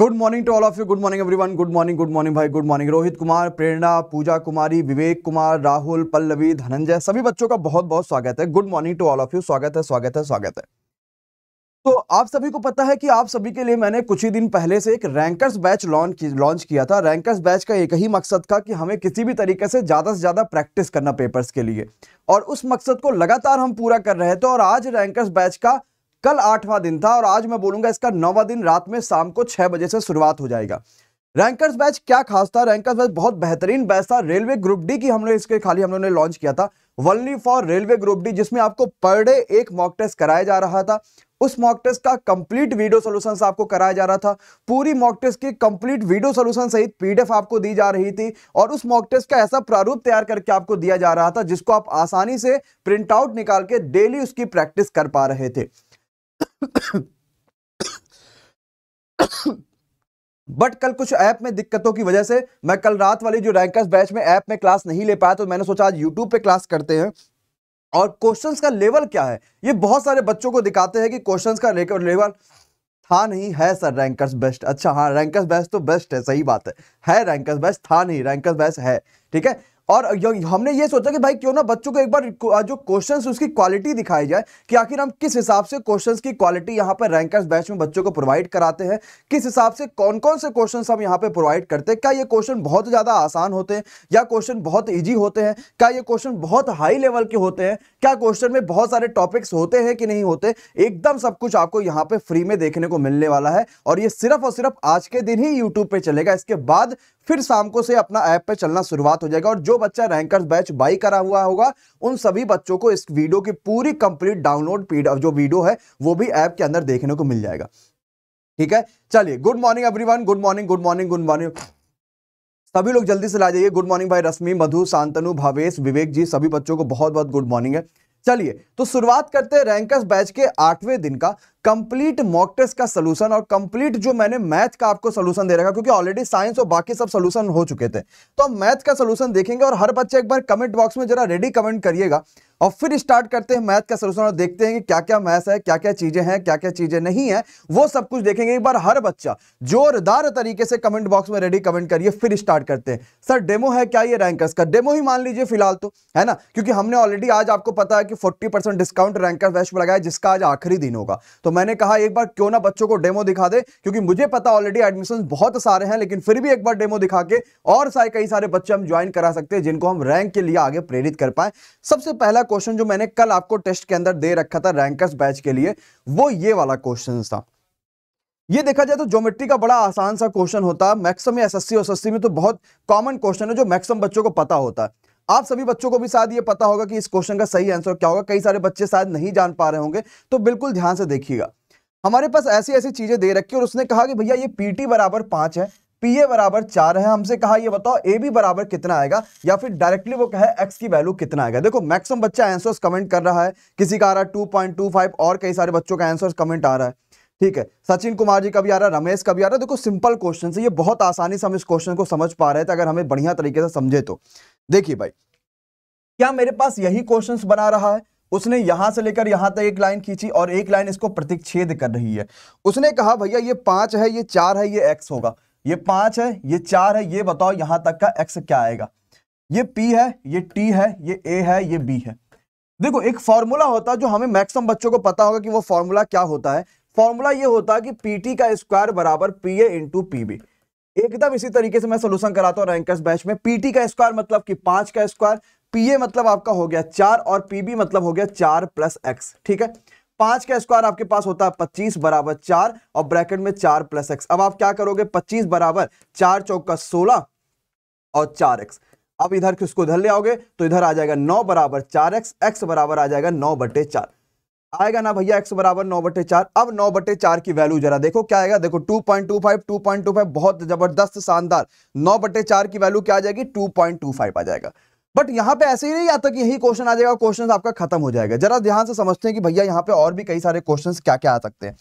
good morning to all of you good morning everyone good morning good morning भाई good morning Rohit Kumar Prerna Pooja Kumari Vivek Kumar Rahul Pallavi Dhananjay सभी बच्चों का बहुत बहुत स्वागत है good morning to all of you स्वागत है स्वागत है स्वागत है तो आप सभी को पता है कि आप सभी के लिए मैंने कुछ ही दिन पहले से एक रैंकर्स बैच लॉन्च लॉन्च किया था रैंकर्स बैच का एक ही मकसद था कि हमें किसी भी तरीके से ज़्यादा से ज़्यादा प्रैक्टिस करना पेपर्स के लिए और उस मकसद को लगातार हम पूरा कर रहे थे और आज रैंकर्स बैच का कल आठवां दिन था और आज मैं बोलूंगा इसका नौवा दिन रात में शाम को छह बजे से शुरुआत हो जाएगा रैंकर्स बैच क्या खास था रैंकर्स बैच बहुत बेहतरीन बैच था रेलवे ग्रुप डी की हमने इसके खाली हम लोगों ने लॉन्च किया था only for railway group D जिसमें आपको पर डे एक मॉक टेस्ट कराया जा रहा था उस मॉक टेस्ट का कंप्लीट वीडियो सोल्यूशन आपको कराया जा रहा था पूरी मॉक टेस्ट की कंप्लीट वीडियो सोल्यूशन सहित पीडीएफ आपको दी जा रही थी और उस मॉक टेस्ट का ऐसा प्रारूप तैयार करके आपको दिया जा रहा था जिसको आप आसानी से प्रिंट आउट निकाल के डेली उसकी प्रैक्टिस कर पा रहे थे बट कल कुछ ऐप में दिक्कतों की वजह से मैं कल रात वाली जो रैंकर्स बैच में ऐप में क्लास नहीं ले पाया तो मैंने सोचा आज यूट्यूब पे क्लास करते हैं और क्वेश्चंस का लेवल क्या है ये बहुत सारे बच्चों को दिखाते हैं कि क्वेश्चंस का लेवल था नहीं है सर रैंकर्स बेस्ट अच्छा हाँ रैंकर्स बेस्ट तो बेस्ट है सही बात है है रैंकर्स बेस्ट था नहीं रैंकर्स बेस्ट है ठीक है और हमने ये सोचा कि भाई क्यों ना बच्चों को एक बार जो क्वेश्चन उसकी क्वालिटी दिखाई जाए कि आखिर हम किस हिसाब से क्वेश्चंस की क्वालिटी यहाँ पर रैंकर्स बैच में बच्चों को प्रोवाइड कराते हैं किस हिसाब से कौन कौन से क्वेश्चंस हम यहाँ पे प्रोवाइड करते हैं क्या ये क्वेश्चन बहुत ज़्यादा आसान होते हैं या क्वेश्चन बहुत ईजी होते हैं क्या ये क्वेश्चन बहुत हाई लेवल के होते हैं क्या क्वेश्चन में बहुत सारे टॉपिक्स होते हैं कि नहीं होते एकदम सब कुछ आपको यहाँ पे फ्री में देखने को मिलने वाला है और ये सिर्फ और सिर्फ आज के दिन ही यूट्यूब पर चलेगा इसके बाद फिर शाम को से अपना ऐप पे चलना शुरुआत हो जाएगा और जो बच्चा रैंकर्स बैच बाई करा हुआ होगा उन सभी बच्चों को इस वीडियो की पूरी कंप्लीट डाउनलोड जो वीडियो है वो भी ऐप के अंदर देखने को मिल जाएगा ठीक है चलिए good morning everyone good morning good morning good morning सभी लोग जल्दी से ला जाइए गुड मॉर्निंग भाई रश्मि मधु शांतनु भावेश विवेक जी सभी बच्चों को बहुत बहुत गुड मॉर्निंग है चलिए तो शुरुआत करते हैं रैंकर्स बैच के आठवें दिन का कंप्लीट मॉक टेस्ट का सलूशन और कंप्लीट जो मैंने मैथ का आपको सलूशन दे रखा क्योंकि ऑलरेडी साइंस और बाकी सब सलूशन हो चुके थे तो हम मैथ का सलूशन देखेंगे और हर बच्चे एक बार कमेंट बॉक्स में जरा रेडी कमेंट करिएगा और फिर स्टार्ट करते हैं मैथ का सलूशन और देखते हैं कि क्या क्या मैथ है क्या क्या चीजें हैं क्या क्या चीजें नहीं है वो सब कुछ देखेंगे एक बार हर बच्चा जोरदार तरीके से कमेंट बॉक्स में रेडी कमेंट करिए फिर स्टार्ट करते हैं सर डेमो है क्या ये रैंकर्स का डेमो ही मान लीजिए फिलहाल तो है ना क्योंकि हमने ऑलरेडी आज आपको पता है कि फोर्टी डिस्काउंट रैंकर वैश्व लगाया जिसका आज आखिरी दिन होगा तो तो मैंने कहा एक बार क्यों ना बच्चों को डेमो दिखा दे क्योंकि मुझे पता ऑलरेडी एडमिशन बहुत सारे हैं लेकिन फिर भी एक बार डेमो दिखा के और सारे कई सारे बच्चे हम ज्वाइन करा सकते हैं जिनको हम रैंक के लिए आगे प्रेरित कर पाए सबसे पहला क्वेश्चन जो मैंने कल आपको टेस्ट के अंदर दे रखा था रैंकर्स बैच के लिए वो ये वाला क्वेश्चन था ये देखा जाए तो ज्योमेट्री का बड़ा आसान सा क्वेश्चन होता है मैक्सम या एसएससी एस में तो बहुत कॉमन क्वेश्चन है जो मैक्सम बच्चों को पता होता है आप सभी बच्चों को भी शायद ये पता होगा कि इस क्वेश्चन का सही आंसर क्या होगा कई सारे बच्चे शायद नहीं जान पा रहे होंगे तो बिल्कुल ध्यान से देखिएगा हमारे पास ऐसी ऐसी चीजें दे रखी और उसने कहा कि भैया ये पीटी बराबर पांच है पीए बराबर चार है हमसे कहा ये बताओ ए बी बराबर कितना आएगा या फिर डायरेक्टली वो कहे एक्स की वैल्यू कितना आएगा देखो मैक्सिमम बच्चा आंसर्स कमेंट कर रहा है किसी का आ रहा है टू पॉइंट टू फाइव और कई सारे बच्चों का आंसर्स कमेंट आ रहा है ठीक है सचिन कुमार जी का भी आ रहा है रमेश का भी आ रहा है देखो सिंपल क्वेश्चन है ये बहुत आसानी से हम इस क्वेश्चन को समझ पा रहे थे अगर हमें बढ़िया तरीके से समझे तो देखिए भाई क्या मेरे पास यही क्वेश्चन बना रहा है उसने यहां से लेकर यहां तक एक लाइन खींची और एक लाइन इसको प्रतिच्छेद कर रही है उसने कहा भैया ये पांच है ये चार है ये एक्स होगा ये पांच है ये चार है ये बताओ यहां तक का एक्स क्या आएगा ये पी है ये टी है ये ए है ये बी है देखो एक फॉर्मूला होता है जो हमें मैक्सिमम बच्चों को पता होगा कि वो फॉर्मूला क्या होता है फॉर्मूला ये होता है कि पी का स्क्वायर बराबर P A into P B एकदम इसी तरीके से मैं सोल्यूशन कराता हूं रैंकर्स बैच में पीटी का स्क्वायर मतलब कि पांच का स्क्वायर पीए मतलब आपका हो गया चार और पीबी मतलब हो गया चार प्लस एक्स ठीक है पांच का स्क्वायर आपके पास होता है पच्चीस बराबर चार और ब्रैकेट में चार प्लस एक्स अब आप क्या करोगे पच्चीस बराबर चार चौका सोलह और चार एक्स अब इधर किसको उधर ले आओगे तो इधर आ जाएगा नौ बराबर चार एक्स एक्स बराबर आ जाएगा नौ बटे चार आएगा ना भैया एक्स बराबर नौ बटे चार अब नौ बटे चार की वैल्यू जरा देखो क्या आएगा देखो two point two five two point two five बहुत जबरदस्त शानदार नौ बटे चार की वैल्यू क्या आ जाएगी टू पॉइंट टू फाइव आ जाएगा बट यहाँ पे ऐसे ही नहीं आता कि यही क्वेश्चन आ जाएगा क्वेश्चन आपका खत्म हो जाएगा जरा ध्यान से समझते हैं कि भैया यहाँ पे और भी कई सारे क्वेश्चन क्या क्या आ सकते हैं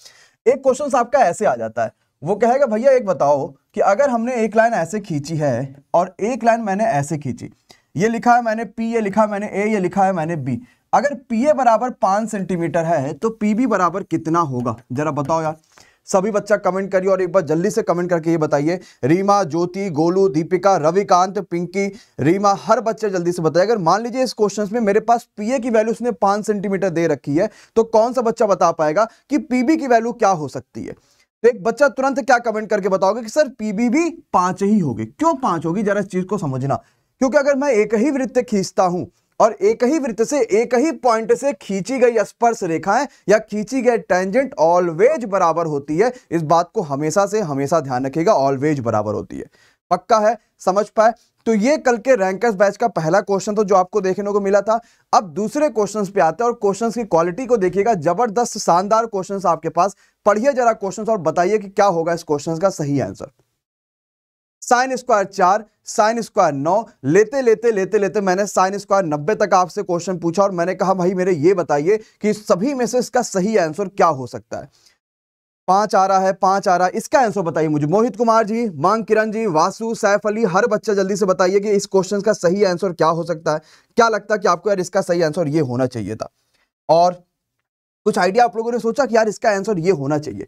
एक क्वेश्चन आपका ऐसे आ जाता है वो कहेगा भैया एक बताओ कि अगर हमने एक लाइन ऐसे खींची है और एक लाइन मैंने ऐसे खींची ये लिखा है मैंने पी ये लिखा है मैंने ए ये लिखा है मैंने बी अगर पी ए बराबर पांच सेंटीमीटर है तो पी बी बराबर कितना होगा जरा बताओ यार सभी बच्चा कमेंट करिए और एक बार जल्दी से कमेंट करके ये बताइए रीमा ज्योति गोलू दीपिका रविकांत पिंकी रीमा हर बच्चा जल्दी से बताइए अगर मान लीजिए इस क्वेश्चन में मेरे पास पीए की वैल्यू उसने पांच सेंटीमीटर दे रखी है तो कौन सा बच्चा बता पाएगा कि पीबी की वैल्यू क्या हो सकती है तो एक बच्चा तुरंत क्या कमेंट करके बताओगे कि सर पीबी भी पांच ही होगी क्यों पांच होगी जरा इस चीज़ को समझना क्योंकि अगर मैं एक ही वृत्त खींचता हूं और एक ही वृत्त से एक ही पॉइंट से खींची गई स्पर्श रेखाएं या खींची गई टेंजेंट ऑलवेज बराबर होती है इस बात को हमेशा से हमेशा ध्यान रखेगा ऑलवेज बराबर होती है पक्का है समझ पाए तो ये कल के रैंकर्स बैच का पहला क्वेश्चन तो जो आपको देखने को मिला था अब दूसरे क्वेश्चंस पे आते हैं और क्वेश्चंस की क्वालिटी को देखिएगा जबरदस्त शानदार क्वेश्चंस आपके पास पढ़िए जरा क्वेश्चंस और बताइए कि क्या होगा इस क्वेश्चंस का सही आंसर साइन स्क्वायर चार साइन स्क्वायर नौ लेते लेते लेते लेते मैंने साइन स्क्वायर नब्बे तक आपसे क्वेश्चन पूछा और मैंने कहा भाई मेरे ये बताइए कि सभी में से इसका सही आंसर क्या हो सकता है पांच आ रहा है पांच आ रहा है इसका आंसर बताइए मुझे मोहित कुमार जी मांग किरण जी वासु सैफ अली हर बच्चा जल्दी से बताइए कि इस क्वेश्चन का सही आंसर क्या हो सकता है क्या लगता है कि आपको यार इसका सही आंसर ये होना चाहिए था और कुछ आइडिया आप लोगों ने सोचा कि यार इसका आंसर ये होना चाहिए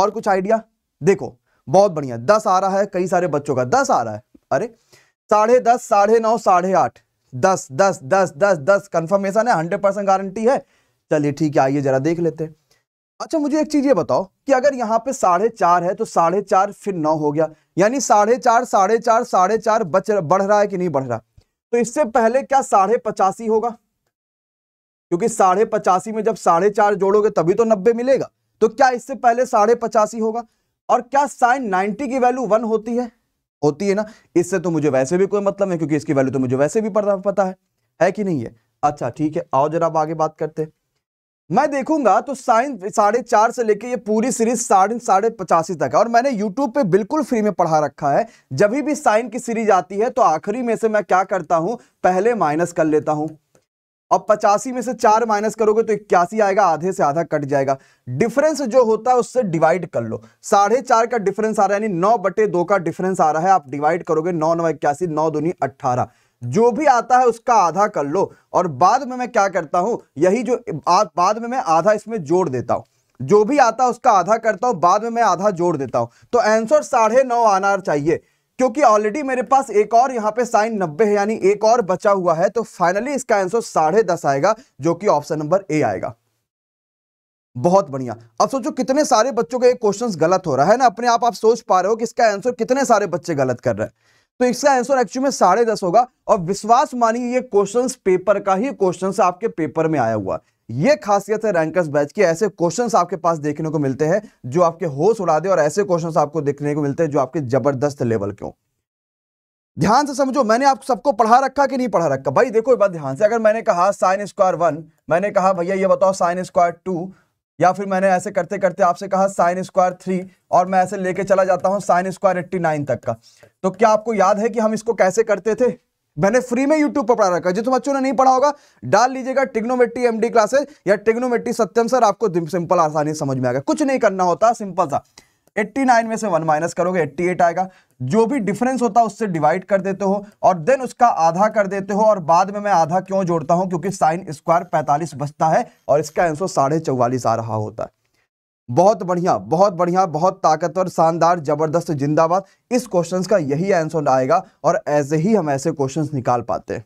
और कुछ आइडिया देखो बहुत बढ़िया दस आ रहा है कई सारे बच्चों का दस आ रहा है अरे साढ़े दस साढ़े नौ साढ़े आठ दस दस दस दस दस कंफर्मेशन है हंड्रेड परसेंट गारंटी है चलिए ठीक है आइए जरा देख लेते अच्छा मुझे एक चीज ये बताओ कि अगर यहाँ पे साढ़े चार है तो साढ़े चार फिर नौ हो गया यानी साढ़े चार साढ़े चार साढ़े चार बच बढ़ रहा है कि नहीं बढ़ रहा तो इससे पहले क्या साढ़े पचासी होगा क्योंकि साढ़े पचासी में जब साढ़े चार जोड़ोगे तभी तो नब्बे मिलेगा तो क्या इससे पहले साढ़े पचासी होगा और क्या साइन 90 की वैल्यू वन होती है होती है ना इससे तो मुझे वैसे भी कोई मतलब नहीं क्योंकि इसकी वैल्यू तो मुझे वैसे भी पता है है कि नहीं है अच्छा ठीक है आओ जरा आगे बात करते मैं देखूंगा तो साइन साढ़े चार से लेके ये पूरी सीरीज साढ़े साढ़े पचासी तक है और मैंने यूट्यूब पे बिल्कुल फ्री में पढ़ा रखा है जब भी साइन की सीरीज आती है तो आखिरी में से मैं क्या करता हूं पहले माइनस कर लेता हूं अब पचासी में से चार माइनस करोगे तो इक्यासी आएगा आधे से आधा कट जाएगा डिफरेंस जो होता है उससे डिवाइड कर लो साढ़े चार का डिफरेंस आ रहा है यानी नौ बटे दो का डिफरेंस आ रहा है आप डिवाइड करोगे नौ नौ इक्यासी नौ दूनी अट्ठारह जो भी आता है उसका आधा कर लो और बाद में मैं क्या करता हूं यही जो आ, बाद में मैं आधा इसमें जोड़ देता हूं जो भी आता है उसका आधा करता हूं बाद में मैं आधा जोड़ देता हूं तो आंसर साढ़े नौ आना चाहिए क्योंकि ऑलरेडी मेरे पास एक और यहाँ पे साइन नब्बे है यानी एक और बचा हुआ है तो फाइनली इसका आंसर साढ़े दस आएगा जो कि ऑप्शन नंबर ए आएगा बहुत बढ़िया अब सोचो कितने सारे बच्चों का एक क्वेश्चन गलत हो रहा है ना अपने आप आप सोच पा रहे हो कि इसका आंसर कितने सारे बच्चे गलत कर रहे हैं तो इसका आंसर एक्चुअली में साढ़े दस होगा और विश्वास मानिए ये क्वेश्चन पेपर का ही क्वेश्चन आपके पेपर में आया हुआ ये खासियत है रैंकर्स बैच की ऐसे क्वेश्चंस आपके पास देखने को मिलते हैं जो आपके होश उड़ा दे और ऐसे क्वेश्चंस आपको देखने को मिलते हैं जो आपके जबरदस्त लेवल के हो ध्यान से समझो मैंने आप सबको पढ़ा रखा कि नहीं पढ़ा रखा भाई देखो एक बात ध्यान से अगर मैंने कहा साइन स्क्वायर वन मैंने कहा भैया ये बताओ साइन स्क्वायर टू या फिर मैंने ऐसे करते करते आपसे कहा साइन स्क्वायर थ्री और मैं ऐसे लेके चला जाता हूं साइन स्क्वायर एट्टी नाइन तक का तो क्या आपको याद है कि हम इसको कैसे करते थे मैंने फ्री में यूट्यूब पर पढ़ा रखा है जिस बच्चों ने नहीं पढ़ा होगा डाल लीजिएगा टिग्नोमेट्री एमडी क्लासेस या टिग्नोमेट्री सत्यम सर आपको सिंपल आसानी समझ में आएगा कुछ नहीं करना होता सिंपल सा 89 में से वन माइनस करोगे 88 आएगा जो भी डिफरेंस होता है उससे डिवाइड कर देते हो और देन उसका आधा कर देते हो और बाद में मैं आधा क्यों जोड़ता हूं क्योंकि साइन स्क्वायर 45 बचता है और इसका आंसर साढ़े चौवालीस आ रहा होता है बहुत बढ़िया बहुत बढ़िया बहुत ताकतवर शानदार जबरदस्त जिंदाबाद इस क्वेश्चन का यही आंसर आएगा और ऐसे ही हम ऐसे क्वेश्चन निकाल पाते हैं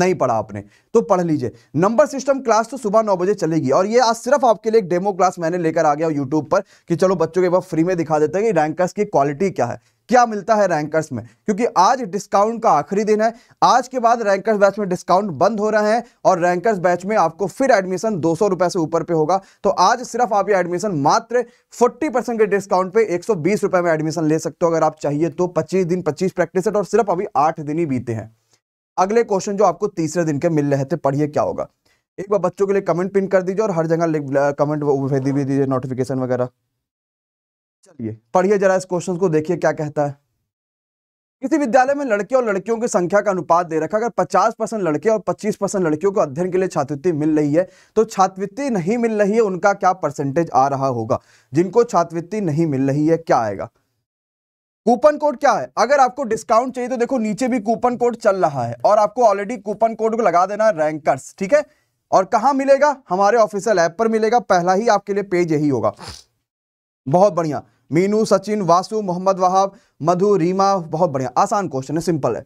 नहीं पढ़ा आपने तो पढ़ लीजिए नंबर सिस्टम क्लास तो सुबह नौ बजे चलेगी और ये आज सिर्फ आपके लिए एक डेमो क्लास मैंने लेकर आ गया यूट्यूब पर कि चलो बच्चों के बाद फ्री में दिखा देते हैं कि रैंकर्स की क्वालिटी क्या है क्या मिलता है रैंकर्स में क्योंकि आज डिस्काउंट का आखिरी दिन है आज के बाद रैंकर्स बैच में डिस्काउंट बंद हो रहे हैं और रैंकर्स बैच में आपको फिर एडमिशन दो रुपए से ऊपर पे होगा तो आज सिर्फ आप ये एडमिशन मात्र फोर्टी परसेंट के डिस्काउंट पे एक रुपए में एडमिशन ले सकते हो अगर आप चाहिए तो पच्चीस दिन पच्चीस प्रैक्टिस और सिर्फ अभी आठ दिन ही बीते हैं अगले क्वेश्चन जो आपको तीसरे दिन के मिल रहे थे पढ़िए क्या होगा एक बार बच्चों के लिए कमेंट पिन कर दीजिए और हर जगह कमेंट भेज दीजिए नोटिफिकेशन वगैरह चलिए पढ़िए जरा इस क्वेश्चन को देखिए क्या कहता है किसी विद्यालय में लड़के और लड़कियों की संख्या का अनुपात दे रखा अगर 50 परसेंट लड़के और 25 परसेंट लड़कियों को अध्ययन के लिए छात्रवृत्ति मिल रही है तो छात्रवृत्ति नहीं मिल रही है उनका क्या परसेंटेज आ रहा होगा जिनको छात्रवृत्ति नहीं मिल रही है क्या आएगा कूपन कोड क्या है अगर आपको डिस्काउंट चाहिए तो देखो नीचे भी कूपन कोड चल रहा है और आपको ऑलरेडी कूपन कोड को लगा देना रैंकर्स ठीक है और कहा मिलेगा हमारे ऑफिसियल ऐप पर मिलेगा पहला ही आपके लिए पेज यही होगा बहुत बढ़िया मीनू सचिन वासु मोहम्मद वहाब मधु रीमा बहुत बढ़िया आसान क्वेश्चन है सिंपल है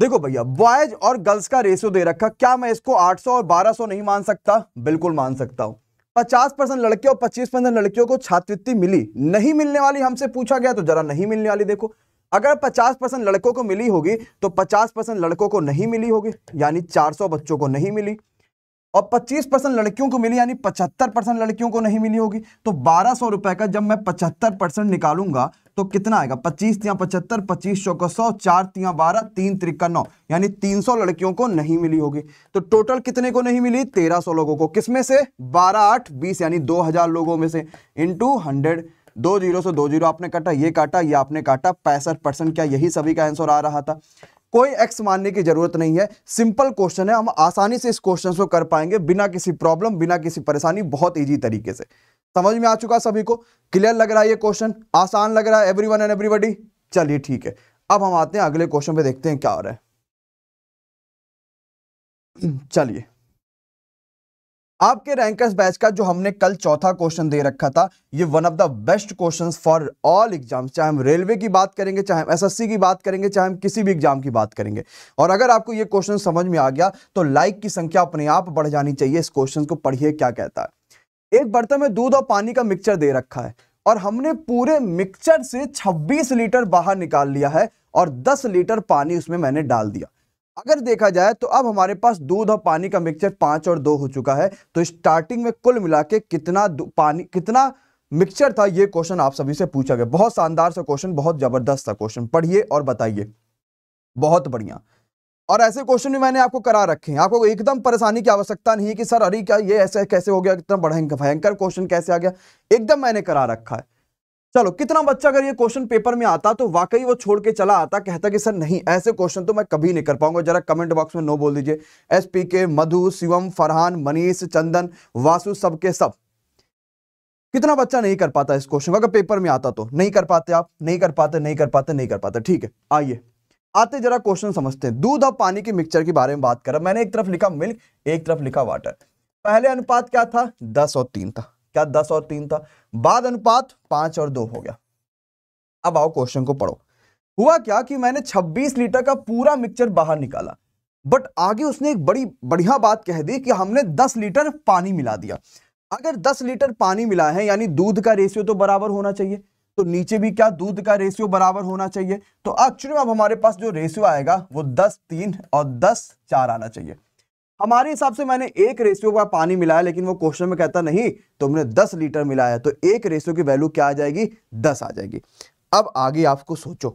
देखो भैया बॉयज और गर्ल्स का रेशियो दे रखा क्या मैं इसको 800 और 1200 नहीं मान सकता बिल्कुल मान सकता हूं 50 परसेंट लड़के और 25 परसेंट लड़कियों को छात्रवृत्ति मिली नहीं मिलने वाली हमसे पूछा गया तो जरा नहीं मिलने वाली देखो अगर 50 परसेंट लड़कों को मिली होगी तो 50 परसेंट लड़कों को नहीं मिली होगी यानी 400 बच्चों को नहीं मिली और 25 परसेंट लड़कियों को मिली यानी 75 परसेंट लड़कियों को नहीं मिली होगी तो बारह सौ रुपए का जब मैं 75 परसेंट निकालूंगा तो कितना आएगा 25 तिया 75 25 चौका सौ चार तिया बारह तीन त्रिका नौ यानी 300 लड़कियों को नहीं मिली होगी तो टोटल कितने को नहीं मिली 1300 लोगों को किसमें से बारह आठ बीस यानी दो लोगों में से इंटू हंड्रेड दो जीरो से दो जीरो आपने काटा ये काटा ये आपने काटा पैंसठ परसेंट क्या यही सभी का आंसर आ रहा था कोई एक्स मानने की जरूरत नहीं है सिंपल क्वेश्चन है हम आसानी से इस क्वेश्चन को कर पाएंगे बिना किसी प्रॉब्लम बिना किसी परेशानी बहुत ईजी तरीके से समझ में आ चुका सभी को क्लियर लग रहा है ये क्वेश्चन आसान लग रहा है एवरी एंड एवरीबडी चलिए ठीक है अब हम आते हैं अगले क्वेश्चन पे देखते हैं क्या हो रहा है चलिए आपके रैंकर्स बैच का जो हमने कल चौथा क्वेश्चन दे रखा था ये one of the best questions for all exams चाहे हम रेलवे की बात करेंगे चाहे हम एसएससी की बात करेंगे चाहे हम किसी भी एग्जाम की बात करेंगे और अगर आपको ये क्वेश्चन समझ में आ गया तो लाइक की संख्या अपने आप बढ़ जानी चाहिए इस क्वेश्चन को पढ़िए क्या कहता है एक बर्तन में दूध और पानी का मिक्सचर दे रखा है और हमने पूरे मिक्सचर से छब्बीस लीटर बाहर निकाल लिया है और दस लीटर पानी उसमें मैंने डाल दिया अगर देखा जाए तो अब हमारे पास दूध और पानी का मिक्सचर पांच और दो हो चुका है तो स्टार्टिंग में कुल मिला के कितना पानी कितना मिक्सचर था यह क्वेश्चन आप सभी से पूछा गया बहुत शानदार सा क्वेश्चन बहुत जबरदस्त सा क्वेश्चन पढ़िए और बताइए बहुत बढ़िया और ऐसे क्वेश्चन भी मैंने आपको करा रखे हैं आपको एकदम परेशानी की आवश्यकता नहीं है कि सर अरे क्या ये ऐसे कैसे हो गया इतना बड़ा भयंकर क्वेश्चन कैसे आ गया एकदम मैंने करा रखा है चलो कितना बच्चा अगर ये क्वेश्चन पेपर में आता तो वाकई वो छोड़ के चला आता कहता कि सर नहीं ऐसे क्वेश्चन तो मैं कभी नहीं कर पाऊंगा जरा कमेंट बॉक्स में नो बोल दीजिए एस पी के मधु शिवम फरहान मनीष चंदन वासु सबके सब कितना बच्चा नहीं कर पाता इस क्वेश्चन अगर पेपर में आता तो नहीं कर पाते आप नहीं कर पाते नहीं कर पाते नहीं कर पाते ठीक है आइए आते जरा क्वेश्चन समझते हैं दूध और पानी के मिक्सचर के बारे में बात करें मैंने एक तरफ लिखा मिल्क एक तरफ लिखा वाटर पहले अनुपात क्या था दस और तीन था क्या दस और तीन था बाद अनुपात पांच और दो हो गया अब आओ क्वेश्चन को पढ़ो हुआ क्या कि मैंने 26 लीटर का पूरा मिक्सचर बाहर निकाला बट आगे उसने एक बड़ी बढ़िया बात कह दी कि हमने 10 लीटर पानी मिला दिया अगर 10 लीटर पानी मिला है यानी दूध का रेशियो तो बराबर होना चाहिए तो नीचे भी क्या दूध का रेशियो बराबर होना चाहिए तो एक्चुअली अब हमारे पास जो रेशियो आएगा वो दस तीन और दस चार आना चाहिए हमारे हिसाब से मैंने एक रेशियो का पानी मिलाया लेकिन वो क्वेश्चन में कहता नहीं तुमने दस लीटर मिलाया तो एक रेशियो की वैल्यू क्या आ जाएगी दस आ जाएगी अब आगे आपको सोचो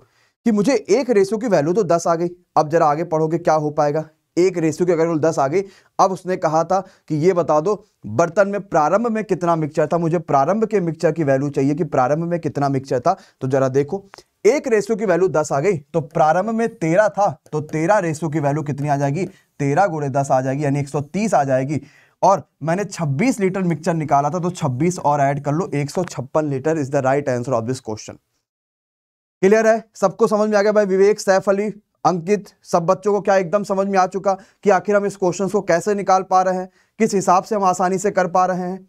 कि मुझे एक रेशियो की वैल्यू तो दस आ गई अब जरा आगे पढ़ोगे क्या हो पाएगा एक रेशियो की अगर दस आ गई अब उसने कहा था कि ये बता दो बर्तन में प्रारंभ में कितना मिक्सचर था मुझे प्रारंभ के मिक्सचर की वैल्यू चाहिए कि प्रारंभ में कितना मिक्सचर था तो जरा देखो एक रेशो की वैल्यू दस आ गई तो प्रारंभ में तेरह था तो तेरह रेशो की वैल्यू कितनी आ जाएगी तेरह गुड़े दस आ जाएगी यानी एक सौ तीस आ जाएगी और मैंने 26 लीटर मिक्सचर निकाला था तो 26 और ऐड कर लो एक litre is the right answer of this question clear है सबको समझ में आ गया भाई विवेक सैफ अली अंकित सब बच्चों को क्या एकदम समझ में आ चुका कि आखिर हम इस क्वेश्चन को कैसे निकाल पा रहे हैं किस हिसाब से हम आसानी से कर पा रहे हैं